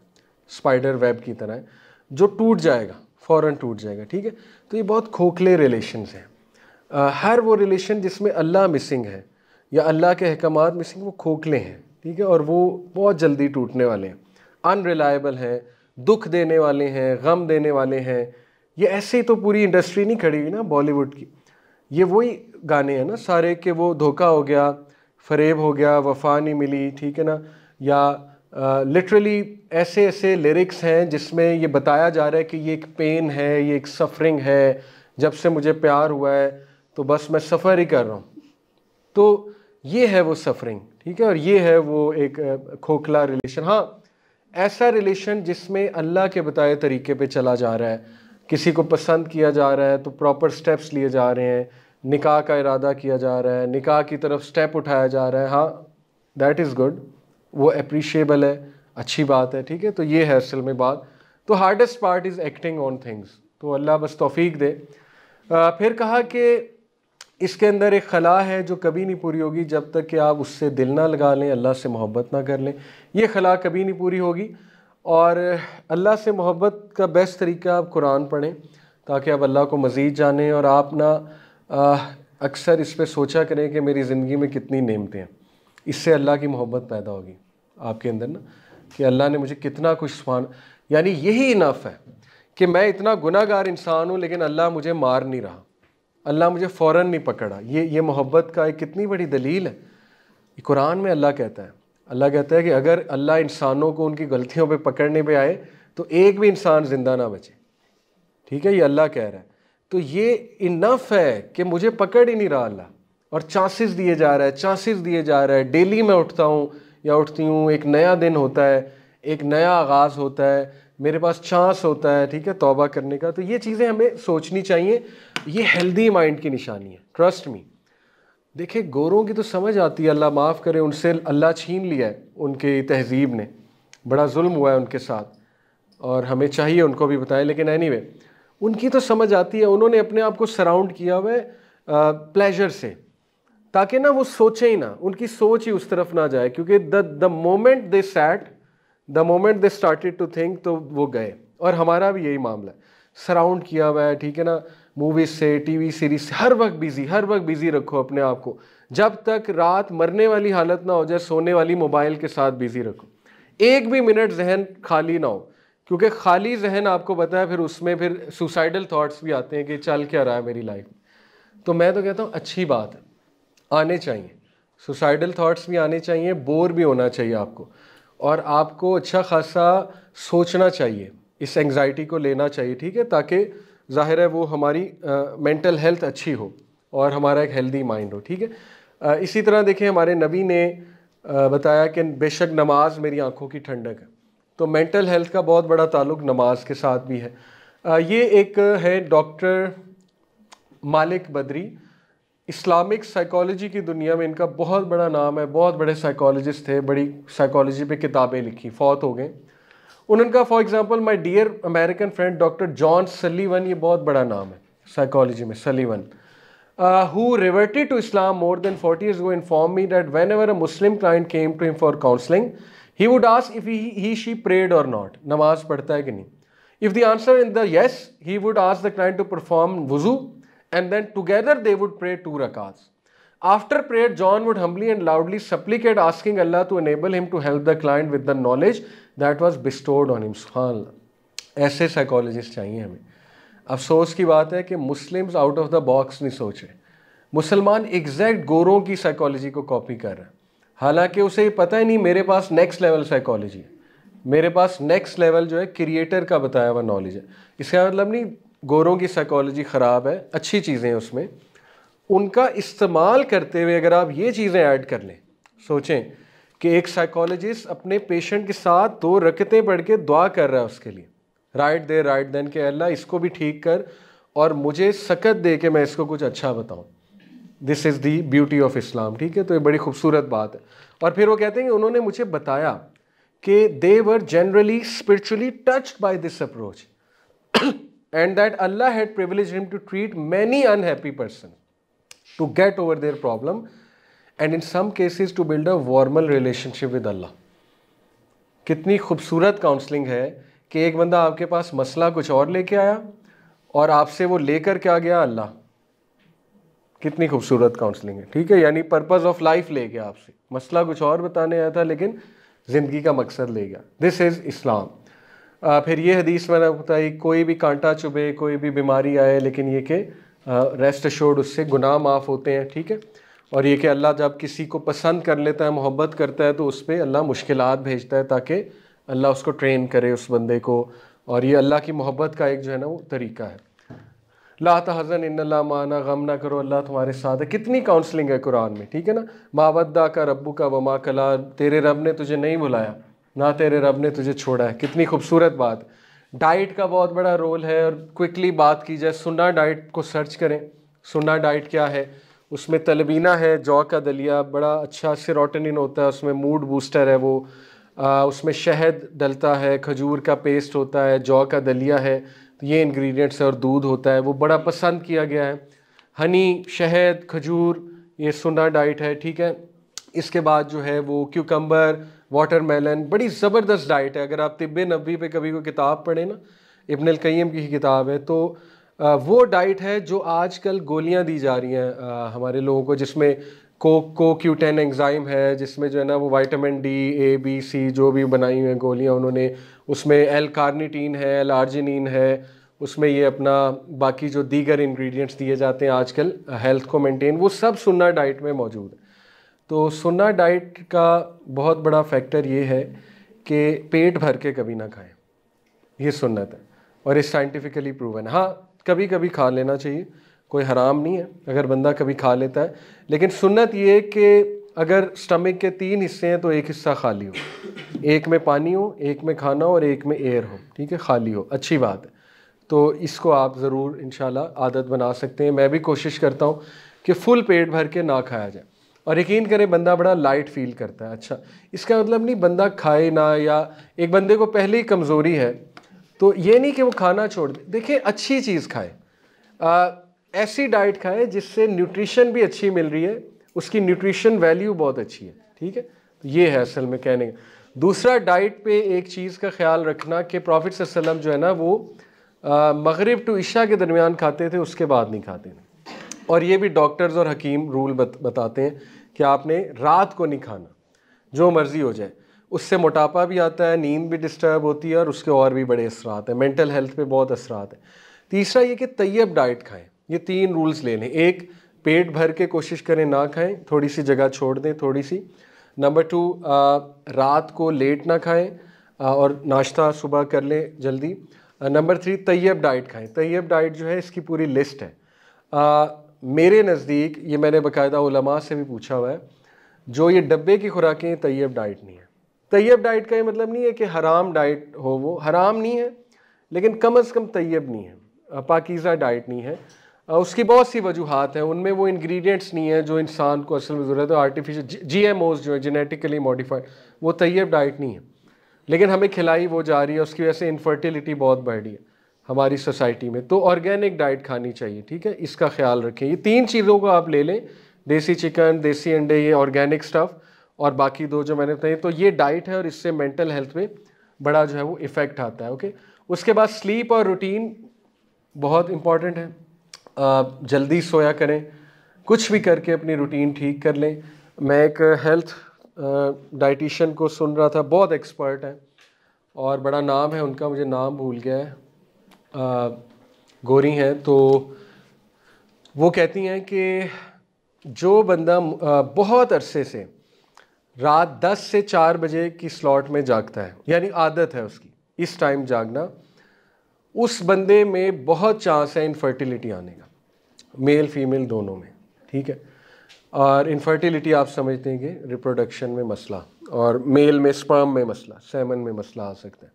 स्पाइडर वेब की तरह है जो टूट जाएगा फ़ौर टूट जाएगा ठीक है तो ये बहुत खोखले रिलेशन हैं हर वो रिलेशन जिसमें अल्लाह मिसिंग है या अल्लाह के अहकाम मिसिंग वो खोखले हैं ठीक है और वो बहुत जल्दी टूटने वाले हैं अनरिलायबल हैं दुख देने वाले हैं गम देने वाले हैं ये ऐसे ही तो पूरी इंडस्ट्री नहीं खड़ी हुई ना बॉलीवुड की ये वही गाने हैं ना सारे के वो धोखा हो गया फरेब हो गया वफा नहीं मिली ठीक है ना या लिटरली uh, ऐसे ऐसे लिरिक्स हैं जिसमें ये बताया जा रहा है कि ये एक पेन है ये एक सफरिंग है जब से मुझे प्यार हुआ है तो बस मैं सफ़र ही कर रहा हूँ तो ये है वो सफरिंग ठीक है और ये है वो एक खोखला रिलेशन हाँ ऐसा रिलेशन जिसमें अल्लाह के बताए तरीके पे चला जा रहा है किसी को पसंद किया जा रहा है तो प्रॉपर स्टेप्स लिए जा रहे हैं निकाह का इरादा किया जा रहा है निकाह की तरफ स्टेप उठाया जा रहा है हाँ दैट इज़ गुड वो अप्रिशिएबल है अच्छी बात है ठीक है तो ये है असल में बात तो hardest part is acting on things तो अल्लाह बस तोफ़ी दे आ, फिर कहा कि इसके अंदर एक खला है जो कभी नहीं पूरी होगी जब तक कि आप उससे दिल ना लगा लें अल्लाह से मोहब्बत ना कर लें ये खला कभी नहीं पूरी होगी और अल्लाह से मोहब्बत का बेस्ट तरीका आप कुरान पढ़ें ताकि आप अल्लाह को मज़ीद जानें और आप ना अक्सर इस पर सोचा करें कि मेरी ज़िंदगी में कितनी नेमतें हैं इससे अल्लाह की मोहब्बत पैदा होगी आपके अंदर ना कि अल्लाह ने मुझे कितना कुछ सुहान यानी यही इनाफ है कि मैं इतना गुनागार इंसान हूँ लेकिन अल्लाह मुझे मार नहीं रहा अल्लाह मुझे फ़ौर नहीं पकड़ा ये ये मोहब्बत का एक कितनी बड़ी दलील है कुरान में अल्लाह कहता है अल्लाह कहता है कि अगर अल्लाह इंसानों को उनकी गलतियों पे पकड़ने पे आए तो एक भी इंसान ज़िंदा ना बचे ठीक है ये अल्लाह कह रहा है तो ये इनफ है कि मुझे पकड़ ही नहीं रहा अल्लाह और चांसेस दिए जा रहा है चांसेस दिए जा रहा है डेली मैं उठता हूँ या उठती हूँ एक नया दिन होता है एक नया आगाज़ होता है मेरे पास चांस होता है ठीक है तौबा करने का तो ये चीज़ें हमें सोचनी चाहिए ये हेल्दी माइंड की निशानी है ट्रस्ट मी देखिए गोरों की तो समझ आती है अल्लाह माफ़ करे उनसे अल्लाह छीन लिया है उनके तहजीब ने बड़ा जुल्म हुआ है उनके साथ और हमें चाहिए उनको भी बताएं लेकिन एनी anyway, उनकी तो समझ आती है उन्होंने अपने आप को सराउंड किया हुआ है प्लेजर से ताकि ना वो सोचें ही ना उनकी सोच ही उस तरफ ना जाए क्योंकि the the moment they sat the moment they started to think तो वो गए और हमारा भी यही मामला है सराउंड किया हुआ है ठीक है ना मूवीज से टीवी सीरीज से हर वक्त बिजी हर वक्त बिजी रखो अपने आप को जब तक रात मरने वाली हालत ना हो जाए सोने वाली मोबाइल के साथ बिजी रखो एक भी मिनट जहन खाली ना हो क्योंकि खाली जहन आपको पता है फिर उसमें फिर सुसाइडल थॉट्स भी आते हैं कि चल क्या रहा है मेरी लाइफ में तो मैं तो कहता हूँ अच्छी बात है आने चाहिए सुसाइडल थॉट्स भी आने चाहिए बोर भी होना चाहिए आपको और आपको अच्छा खासा सोचना चाहिए इस एंगजाइटी को लेना चाहिए ठीक है ताकि ज़ाहिर है वो हमारी मेंटल हेल्थ अच्छी हो और हमारा एक हेल्दी माइंड हो ठीक है इसी तरह देखें हमारे नबी ने बताया कि बेशक नमाज मेरी आँखों की ठंडक है तो मेंटल हेल्थ का बहुत बड़ा ताल्लुक नमाज के साथ भी है ये एक है डॉक्टर मालिक बदरी इस्लामिक साइकोलॉजी की दुनिया में इनका बहुत बड़ा नाम है बहुत बड़े साइकोलॉजिस्ट थे बड़ी साइकोलॉजी पे किताबें लिखी फौत हो गए उनका for example my dear American friend doctor John Sullivan ये बहुत बड़ा नाम है साइकोलॉजी में Sullivan who reverted to Islam more than forty years go inform me that whenever a Muslim client came to him for counselling he would ask if he she prayed or not नमाज पढ़ता है कि नहीं if the answer in the yes he would ask the client to perform वजू and then together they would pray two rakats. After prayer, John would humbly and loudly supplicate, asking Allah to enable him to help the client with the knowledge that was bestowed on him. Subhanallah. ऐसे psychologist चाहिए हमें अफसोस की बात है कि Muslims out of the box नहीं सोच रहे मुसलमान एग्जैक्ट गोरों की साइकोलॉजी को कॉपी कर रहा है हालांकि उसे ये पता ही नहीं मेरे पास नेक्स्ट लेवल साइकोलॉजी है मेरे पास नेक्स्ट लेवल जो है क्रिएटर का बताया हुआ नॉलेज है इसका मतलब नहीं गोरों की साइकोलॉजी ख़राब है अच्छी चीज़ें उसमें उनका इस्तेमाल करते हुए अगर आप ये चीज़ें ऐड कर लें सोचें कि एक साइकोलॉजिस्ट अपने पेशेंट के साथ दो रकतें पढ़ के दुआ कर रहा है उसके लिए राइट दे राइट देन के अल्लाह इसको भी ठीक कर और मुझे सकत दे के मैं इसको कुछ अच्छा बताऊँ this is the beauty of Islam ठीक है तो ये बड़ी खूबसूरत बात है और फिर वो कहते हैं कि उन्होंने मुझे बताया कि they were generally spiritually touched by this approach and that Allah had privileged him to treat many unhappy persons to get over their problem and in some cases to build a warmer relationship with Allah. कितनी खूबसूरत counselling है कि एक बंदा आपके पास मसला कुछ और लेके आया और आपसे वो लेकर के आ गया अल्लाह कितनी खूबसूरत काउंसलिंग है ठीक है यानी पर्पज़ ऑफ लाइफ ले गया आपसे मसला कुछ और बताने आया था लेकिन ज़िंदगी का मकसद ले गया दिस इज़ इस्लाम आ, फिर ये हदीस मैंने बताई कोई भी कांटा चुभे कोई भी बीमारी आए लेकिन ये कि रेस्ट अशोर्ड उससे गुनाह माफ़ होते हैं ठीक है और ये कि अल्लाह जब किसी को पसंद कर लेता है मोहब्बत करता है तो उस पर अल्लाह मुश्किल भेजता है ताकि अल्लाह उसको ट्रेन करे उस बंदे को और ये अल्लाह की मोहब्बत का एक जो है ना वो तरीका है ला तहज़न इन माना गम ना करो अल्लाह तुम्हारे साथ है कितनी काउंसलिंग है कुरान में ठीक है ना मावदा का रब्बू का वमा कला तेरे रब ने तुझे नहीं बुलाया ना तेरे रब ने तुझे छोड़ा है कितनी खूबसूरत बात डाइट का बहुत बड़ा रोल है और क्विकली बात की जाए सुना डाइट को सर्च करें सुना डाइट क्या है उसमें तलबीना है जौ का दलिया बड़ा अच्छा सिरोटनिन होता है उसमें मूड बूस्टर है वो आ, उसमें शहद डलता है खजूर का पेस्ट होता है जौ का दलिया है ये इंग्रेडिएंट्स और दूध होता है वो बड़ा पसंद किया गया है हनी शहद खजूर ये सुना डाइट है ठीक है इसके बाद जो है वो क्यूकम्बर वाटरमेलन बड़ी ज़बरदस्त डाइट है अगर आप तिब्बे नबी पे कभी कोई किताब पढ़ें ना इबन क़यम की किताब है तो वो डाइट है जो आजकल गोलियां दी जा रही हैं हमारे लोगों को जिसमें को को क्यू टेन एंजाइम है जिसमें जो है ना वो vitamin D A B C जो भी बनाई हुई हैं गोलियाँ उन्होंने उसमें एल कार्निटीन है एल आर्जिनिन है उसमें ये अपना बाकी जो दीगर इंग्रेडिएंट्स दिए जाते हैं आजकल हेल्थ को मेंटेन वो सब सुन्ना डाइट में मौजूद है तो सुना डाइट का बहुत बड़ा फैक्टर ये है कि पेट भर के कभी ना खाएं ये सुन्नत है और ये साइंटिफिकली प्रूवन हाँ कभी कभी खा लेना चाहिए कोई हराम नहीं है अगर बंदा कभी खा लेता है लेकिन सुन्नत ये कि अगर स्टमक के तीन हिस्से हैं तो एक हिस्सा खाली हो एक में पानी हो एक में खाना हो और एक में एयर हो ठीक है खाली हो अच्छी बात है तो इसको आप ज़रूर इन आदत बना सकते हैं मैं भी कोशिश करता हूँ कि फुल पेट भर के ना खाया जाए और यकीन करें बंदा बड़ा लाइट फील करता है अच्छा इसका मतलब नहीं बंदा खाए ना या एक बंदे को पहले ही कमज़ोरी है तो ये नहीं कि वो खाना छोड़ दे देखिए अच्छी चीज़ खाए आ, ऐसी डाइट खाए जिससे न्यूट्रिशन भी अच्छी मिल रही है उसकी न्यूट्रिशन वैल्यू बहुत अच्छी है ठीक है तो ये है असल में कहने का दूसरा डाइट पे एक चीज़ का ख्याल रखना कि प्रॉफिट वसल्लम जो है ना वो मगरब टू इशा के दरमियान खाते थे उसके बाद नहीं खाते थे और ये भी डॉक्टर्स और हकीम रूल बत, बताते हैं कि आपने रात को नहीं खाना जो मर्ज़ी हो जाए उससे मोटापा भी आता है नींद भी डिस्टर्ब होती है और उसके और भी बड़े असरात हैं मेंटल हेल्थ पे बहुत असरात हैं तीसरा ये कि तैयब डाइट खाएं ये तीन रूल्स ले लें एक पेट भर के कोशिश करें ना खाएं थोड़ी सी जगह छोड़ दें थोड़ी सी नंबर टू रात को लेट ना खाएं आ, और नाश्ता सुबह कर लें जल्दी नंबर थ्री तैयब डाइट खाएं तैयब डाइट जो है इसकी पूरी लिस्ट है आ, मेरे नज़दीक ये मैंने बाकायदा उलमा से भी पूछा हुआ है जो ये डब्बे की खुराकें तैयब डाइट नहीं है तैयब डाइट का ये मतलब नहीं है कि हराम डाइट हो वो हराम नहीं है लेकिन कम अज़ कम तैयब नहीं है पाकिज़ा डाइट नहीं है उसकी बहुत सी वजूहत हैं उनमें वो इंग्रेडिएंट्स नहीं है जो इंसान को असल में ज़रूरत है आर्टिफिशियल जी एम ओज जो है जेनेटिकली मॉडिफाइड वो तैयब डाइट नहीं है लेकिन हमें खिलाई वो जा रही है उसकी वजह से इनफर्टिलिटी बहुत बढ़ रही है हमारी सोसाइटी में तो ऑर्गेनिक डाइट खानी चाहिए ठीक है इसका ख्याल रखें ये तीन चीज़ों को आप ले लें देसी चिकन देसी अंडे ये ऑर्गेनिक स्टफ़ और बाकी दो जो मैंने बताई तो ये डाइट है और इससे मेंटल हेल्थ में बड़ा जो है वो इफ़ेक्ट आता है ओके उसके बाद स्लीप और रूटीन बहुत इम्पॉर्टेंट है जल्दी सोया करें कुछ भी करके अपनी रूटीन ठीक कर लें मैं एक हेल्थ डाइटिशियन को सुन रहा था बहुत एक्सपर्ट है और बड़ा नाम है उनका मुझे नाम भूल गया है गोरी हैं तो वो कहती हैं कि जो बंदा बहुत अरसे से रात 10 से 4 बजे की स्लॉट में जागता है यानी आदत है उसकी इस टाइम जागना उस बंदे में बहुत चांस है इनफर्टिलिटी आने का मेल फीमेल दोनों में ठीक है और इनफर्टिलिटी आप समझ देंगे रिप्रोडक्शन में मसला और मेल में स्पर्म में मसला सेमन में मसला आ सकता है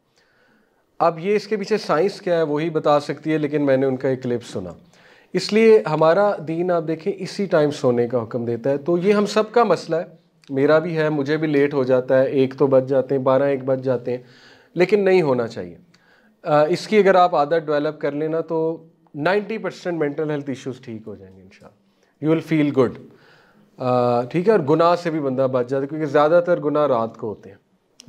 अब ये इसके पीछे साइंस क्या है वही बता सकती है लेकिन मैंने उनका एक क्लिप सुना इसलिए हमारा दीन आप देखें इसी टाइम सोने का हुक्म देता है तो ये हम सब का मसला है मेरा भी है मुझे भी लेट हो जाता है एक तो बच जाते हैं बारह एक बज जाते हैं लेकिन नहीं होना चाहिए आ, इसकी अगर आप आदत डेवलप कर लेना तो 90 परसेंट मेंटल हेल्थ इश्यूज ठीक हो जाएंगे in you will feel good ठीक है और गुनाह से भी बंदा बच जाता है क्योंकि ज़्यादातर गुनाह रात को होते हैं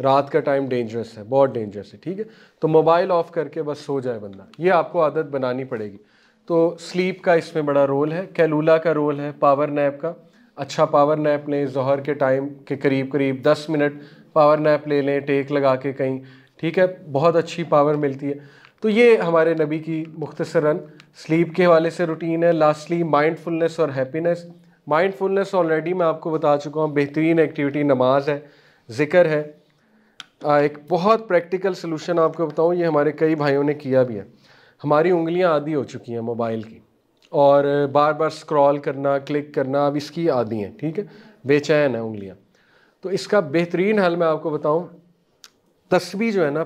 रात का टाइम डेंजरस है बहुत डेंजरस है ठीक है तो मोबाइल ऑफ़ करके बस सो जाए बंदा ये आपको आदत बनानी पड़ेगी तो स्लीप का इसमें बड़ा रोल है कैलूला का रोल है पावर नैप का अच्छा पावर नैप लें जहर के टाइम के करीब करीब दस मिनट पावर नैप ले लें टेक लगा के कहीं ठीक है बहुत अच्छी पावर मिलती है तो ये हमारे नबी की मुख्तसरा स्लीप के हवाले से रूटीन है लास्टली माइंडफुलनेस और हैप्पीनेस माइंडफुलनेस ऑलरेडी मैं आपको बता चुका हूँ बेहतरीन एक्टिविटी नमाज है ज़िक्र है एक बहुत प्रैक्टिकल सोल्यूशन आपको बताऊँ ये हमारे कई भाइयों ने किया भी है हमारी उंगलियाँ आदि हो चुकी हैं मोबाइल की और बार बार स्क्रॉल करना क्लिक करना अब इसकी आदि हैं ठीक है बेचैन है उंगलियाँ तो इसका बेहतरीन हल मैं आपको बताऊँ तस्वीर जो है ना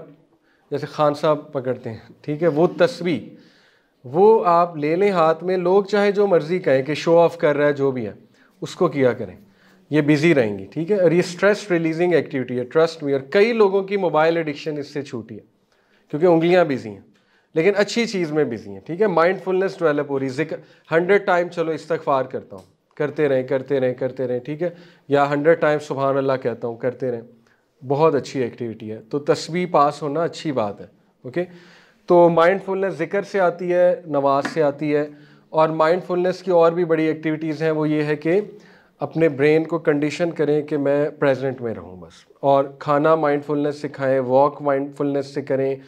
जैसे खान साहब पकड़ते हैं ठीक है वो तस्वीर वो आप ले लें हाथ में लोग चाहे जो मर्ज़ी कहें कि शो ऑफ़ कर रहा है जो भी है उसको किया करें ये बिजी रहेंगी ठीक है और ये स्ट्रेस रिलीजिंग एक्टिविटी है ट्रस्ट में और कई लोगों की मोबाइल एडिक्शन इससे छूटी है क्योंकि उंगलियां बिजी हैं लेकिन अच्छी चीज़ में बिजी हैं ठीक है माइंडफुलनेस डेवलप हो रही जिक्र हंड्रेड टाइम चलो इस्तफार करता हूँ करते रहें करते रहें करते रहें ठीक है या हंड्रेड टाइम सुबह अल्लाह कहता हूँ करते रहें बहुत अच्छी एक्टिविटी है तो तस्वीर पास होना अच्छी बात है ओके तो माइंडफुलनेस ज़िक्र से आती है नमाज से आती है और माइंडफुलनेस की और भी बड़ी एक्टिविटीज़ हैं वो ये है कि अपने ब्रेन को कंडीशन करें कि मैं प्रेजेंट में रहूं बस और खाना माइंडफुलनेस सिखाएं वॉक माइंडफुलनेस से करें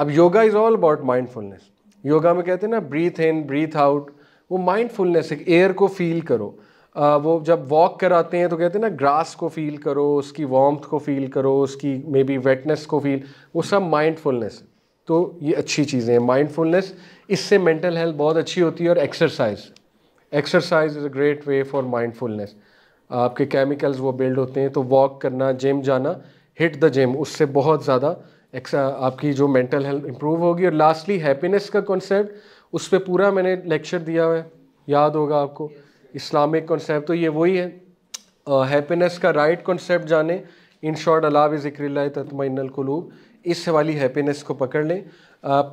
अब yoga is all about mindfulness yoga में कहते हैं ना ब्रीथ इन ब्रीथ आउट वो माइंडफुलनेस एक एयर को फील करो आ, वो जब वॉक कराते हैं तो कहते हैं ना ग्रास को फील करो उसकी वार्म्थ को फील करो उसकी मे बी वेटनेस को फील वो सब माइंडफुलनेस तो ये अच्छी चीज़ें हैं माइंडफुलनेस इससे मेंटल हेल्थ बहुत अच्छी होती है और exercise exercise is a great way for mindfulness आपके केमिकल्स वो बिल्ड होते हैं तो वॉक करना जिम जाना हिट द जिम उससे बहुत ज़्यादा आपकी जो मेंटल हेल्थ इंप्रूव होगी और लास्टली हैप्पीनेस का कॉन्सेप्ट उस पर पूरा मैंने लेक्चर दिया हुआ है याद होगा आपको इस्लामिक कॉन्सेप्ट तो ये वही है हैप्पीनेस का राइट कॉन्सेप्ट जाने इन शॉर्ट अलाव ज़िक्र ततमैनल कलूब इस वाली हैप्पीनेस को पकड़ लें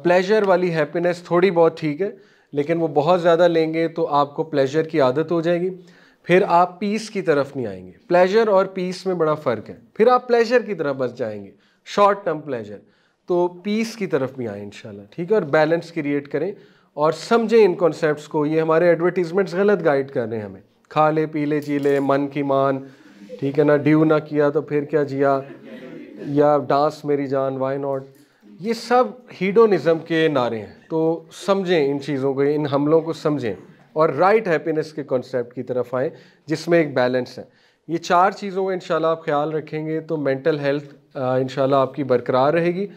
प्लेजर वाली हैप्पीनेस थोड़ी बहुत ठीक है लेकिन वो बहुत ज़्यादा लेंगे तो आपको प्लेजर की आदत हो जाएगी फिर आप पीस की तरफ नहीं आएंगे प्लेजर और पीस में बड़ा फ़र्क है फिर आप प्लेजर की तरफ बस जाएंगे शॉर्ट टर्म प्लेजर तो पीस की तरफ भी आएँ इन ठीक है और बैलेंस क्रिएट करें और समझें इन कॉन्सेप्ट को ये हमारे एडवर्टीज़मेंट्स गलत गाइड कर रहे हैं हमें खा ले पी ले जी ले मन की मान ठीक है ना ड्यू ना किया तो फिर क्या जिया या डांस मेरी जान वाई नॉट ये सब हीडोनिज़म के नारे हैं तो समझें इन चीज़ों को इन हमलों को समझें और राइट हैप्पीनेस के कॉन्सेप्ट की तरफ आएँ जिसमें एक बैलेंस है ये चार चीज़ों का इंशाल्लाह आप ख्याल रखेंगे तो मेंटल हेल्थ इंशाल्लाह आपकी बरकरार रहेगी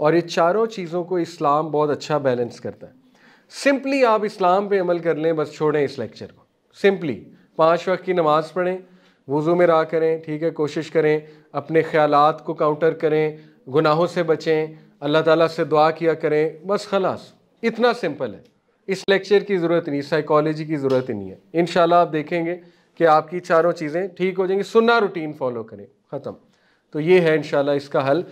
और ये चारों चीज़ों को इस्लाम बहुत अच्छा बैलेंस करता है सिंपली आप इस्लाम पे अमल कर लें बस छोड़ें इस लेक्चर को सिंपली पाँच वक्त की नमाज़ पढ़ें वज़ू में रहा करें ठीक है कोशिश करें अपने ख्यालात को काउंटर करें गुनाहों से बचें अल्लाह ताला से दुआ किया करें बस खलास इतना सिंपल है इस लेक्चर की ज़रूरत नहीं साइकोलॉजी की ज़रूरत ही नहीं है इन आप देखेंगे कि आपकी चारों चीज़ें ठीक हो जाएंगी सुनना रूटीन फॉलो करें ख़त्म तो ये है इन इसका हल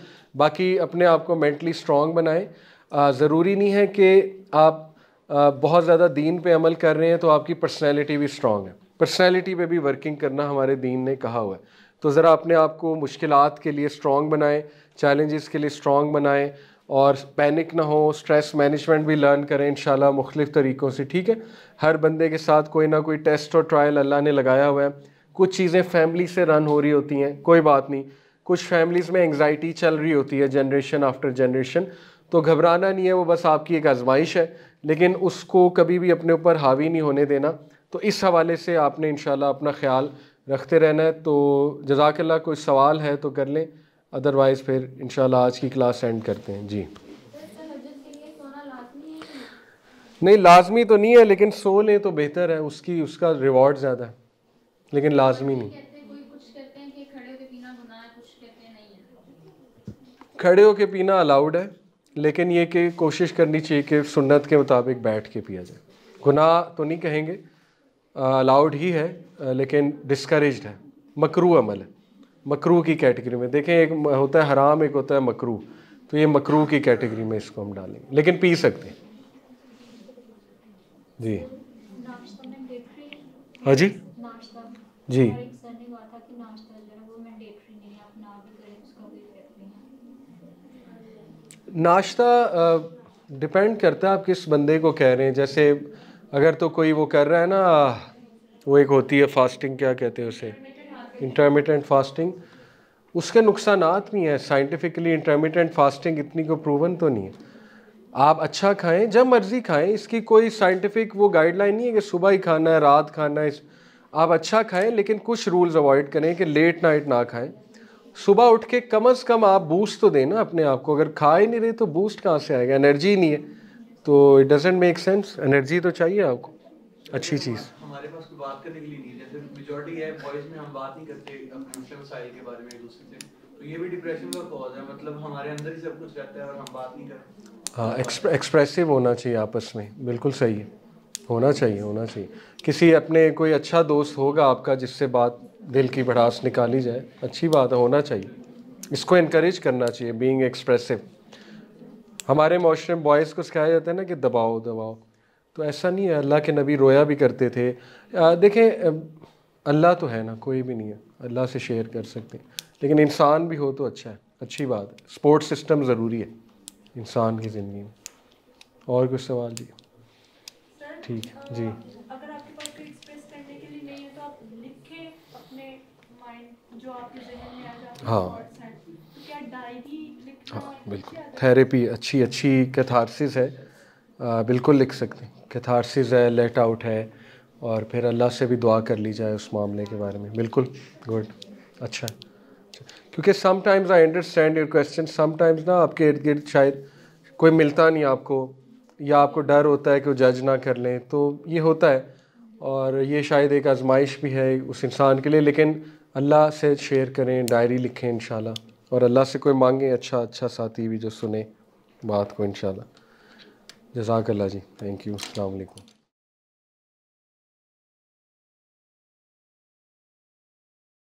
बाकी अपने आप को मैंटली स्ट्रॉन्ग बनाएँ ज़रूरी नहीं है कि आप आ, बहुत ज़्यादा दीन पे अमल कर रहे हैं तो आपकी पर्सनैलिटी भी स्ट्रॉन्ग है पर्सनैलिटी पे भी वर्किंग करना हमारे दीन ने कहा हुआ है तो ज़रा अपने आप को मुश्किल के लिए स्ट्रॉन्ग बनाएँ चैलेंजेस के लिए स्ट्रॉन्ग बनाएं और पैनिक ना हो स्ट्रेस मैनेजमेंट भी लर्न करें इन मुख्तलिफ़ तरीक़ों से ठीक है हर बंदे के साथ कोई ना कोई टेस्ट और ट्रायल अल्लाह ने लगाया हुआ है कुछ चीज़ें फैमिली से रन हो रही होती हैं कोई बात नहीं कुछ फैमिलीज़ में एंगजाइटी चल रही होती है जनरेशन आफ्टर जनरेशन तो घबराना नहीं है वो बस आपकी एक आजमाइश है लेकिन उसको कभी भी अपने ऊपर हावी नहीं होने देना तो इस हवाले से आपने इन अपना ख्याल रखते रहना है तो जजाकल्ला कोई सवाल है तो कर लें अदरवाइज़ फिर इन आज की क्लास एंड करते हैं जी नहीं लाजमी तो नहीं है लेकिन सो लें तो बेहतर है उसकी उसका रिवॉर्ड ज़्यादा है लेकिन लाजमी नहीं खड़े होके पीना अलाउड है लेकिन ये कि कोशिश करनी चाहिए कि सुन्नत के मुताबिक बैठ के पिया जाए गुनाह तो नहीं कहेंगे अलाउड ही है लेकिन डिस्करेज है मकरू अमल है मकरू की कैटेगरी में देखें एक होता है हराम एक होता है मकरू तो ये मकरू की कैटेगरी में इसको हम डालेंगे लेकिन पी सकते हैं जी हाँ जी जी नाश्ता डिपेंड करता है आप किस बंदे को कह रहे हैं जैसे अगर तो कोई वो कर रहा है ना वो एक होती है फास्टिंग क्या कहते हैं उसे इंटरमीडियंट फास्टिंग उसके नुकसान नहीं है साइंटिफिकली इंटरमीडियंट फास्टिंग इतनी को प्रूवन तो नहीं है आप अच्छा खाएं जब मर्ज़ी खाएं इसकी कोई साइंटिफिक वो गाइडलाइन नहीं है कि सुबह ही खाना है रात खाना है आप अच्छा खाएं लेकिन कुछ रूल्स अवॉइड करें कि लेट नाइट ना खाएं सुबह उठ के कम अज़ कम आप बूस्ट तो देना अपने आप को अगर खा ही नहीं रहे तो बूस्ट कहाँ से आएगा एनर्जी नहीं है तो it doesn't make sense energy तो चाहिए आपको अच्छी चीज़ हमारे पास कोई बात करने के लिए नहीं जैसे मेजॉरिटी है बॉयज में हम बात नहीं करते अपने मसाइल के बारे में दूसरे से तो ये भी डिप्रेशन का कॉज है मतलब हमारे अंदर ही सब कुछ रहता है और हम बात नहीं करते हां एक्सप्रेसिव होना चाहिए आपस में बिल्कुल सही है होना चाहिए होना चाहिए किसी अपने कोई अच्छा दोस्त होगा आपका जिससे बात दिल की भड़ास निकाली जाए अच्छी बात है होना चाहिए इसको इनक्रेज करना चाहिए बीइंग एक्सप्रेसिव हमारे मोशन बॉयज़ को सिखाया जाता है ना कि दबाओ दबाओ तो ऐसा नहीं है अल्लाह के नबी रोया भी करते थे देखें अल्लाह तो है ना कोई भी नहीं है अल्लाह से शेयर कर सकते हैं लेकिन इंसान भी हो तो अच्छा है अच्छी बात है स्पोर्ट्स सिस्टम ज़रूरी है इंसान की ज़िंदगी में और कुछ सवाल जी ठीक है जी तो हाँ तो हाँ बिल्कुल थेरेपी अच्छी अच्छी कैथारसिस है आ, बिल्कुल लिख सकते हैं कैथारसिस है लेट आउट है और फिर अल्लाह से भी दुआ कर ली जाए उस मामले के बारे में बिल्कुल गुड अच्छा क्योंकि sometimes I understand your question sometimes ना आपके इर्द गिर्द शायद कोई मिलता नहीं आपको या आपको डर होता है कि वो जज ना कर लें तो ये होता है और ये शायद एक आजमाइश भी है उस इंसान के लिए लेकिन अल्लाह से शेयर करें डायरी लिखें इन और अल्लाह से कोई मांगे अच्छा अच्छा साथी भी जो सुने बात को इन जजाक जी थैंक यू अलैक्म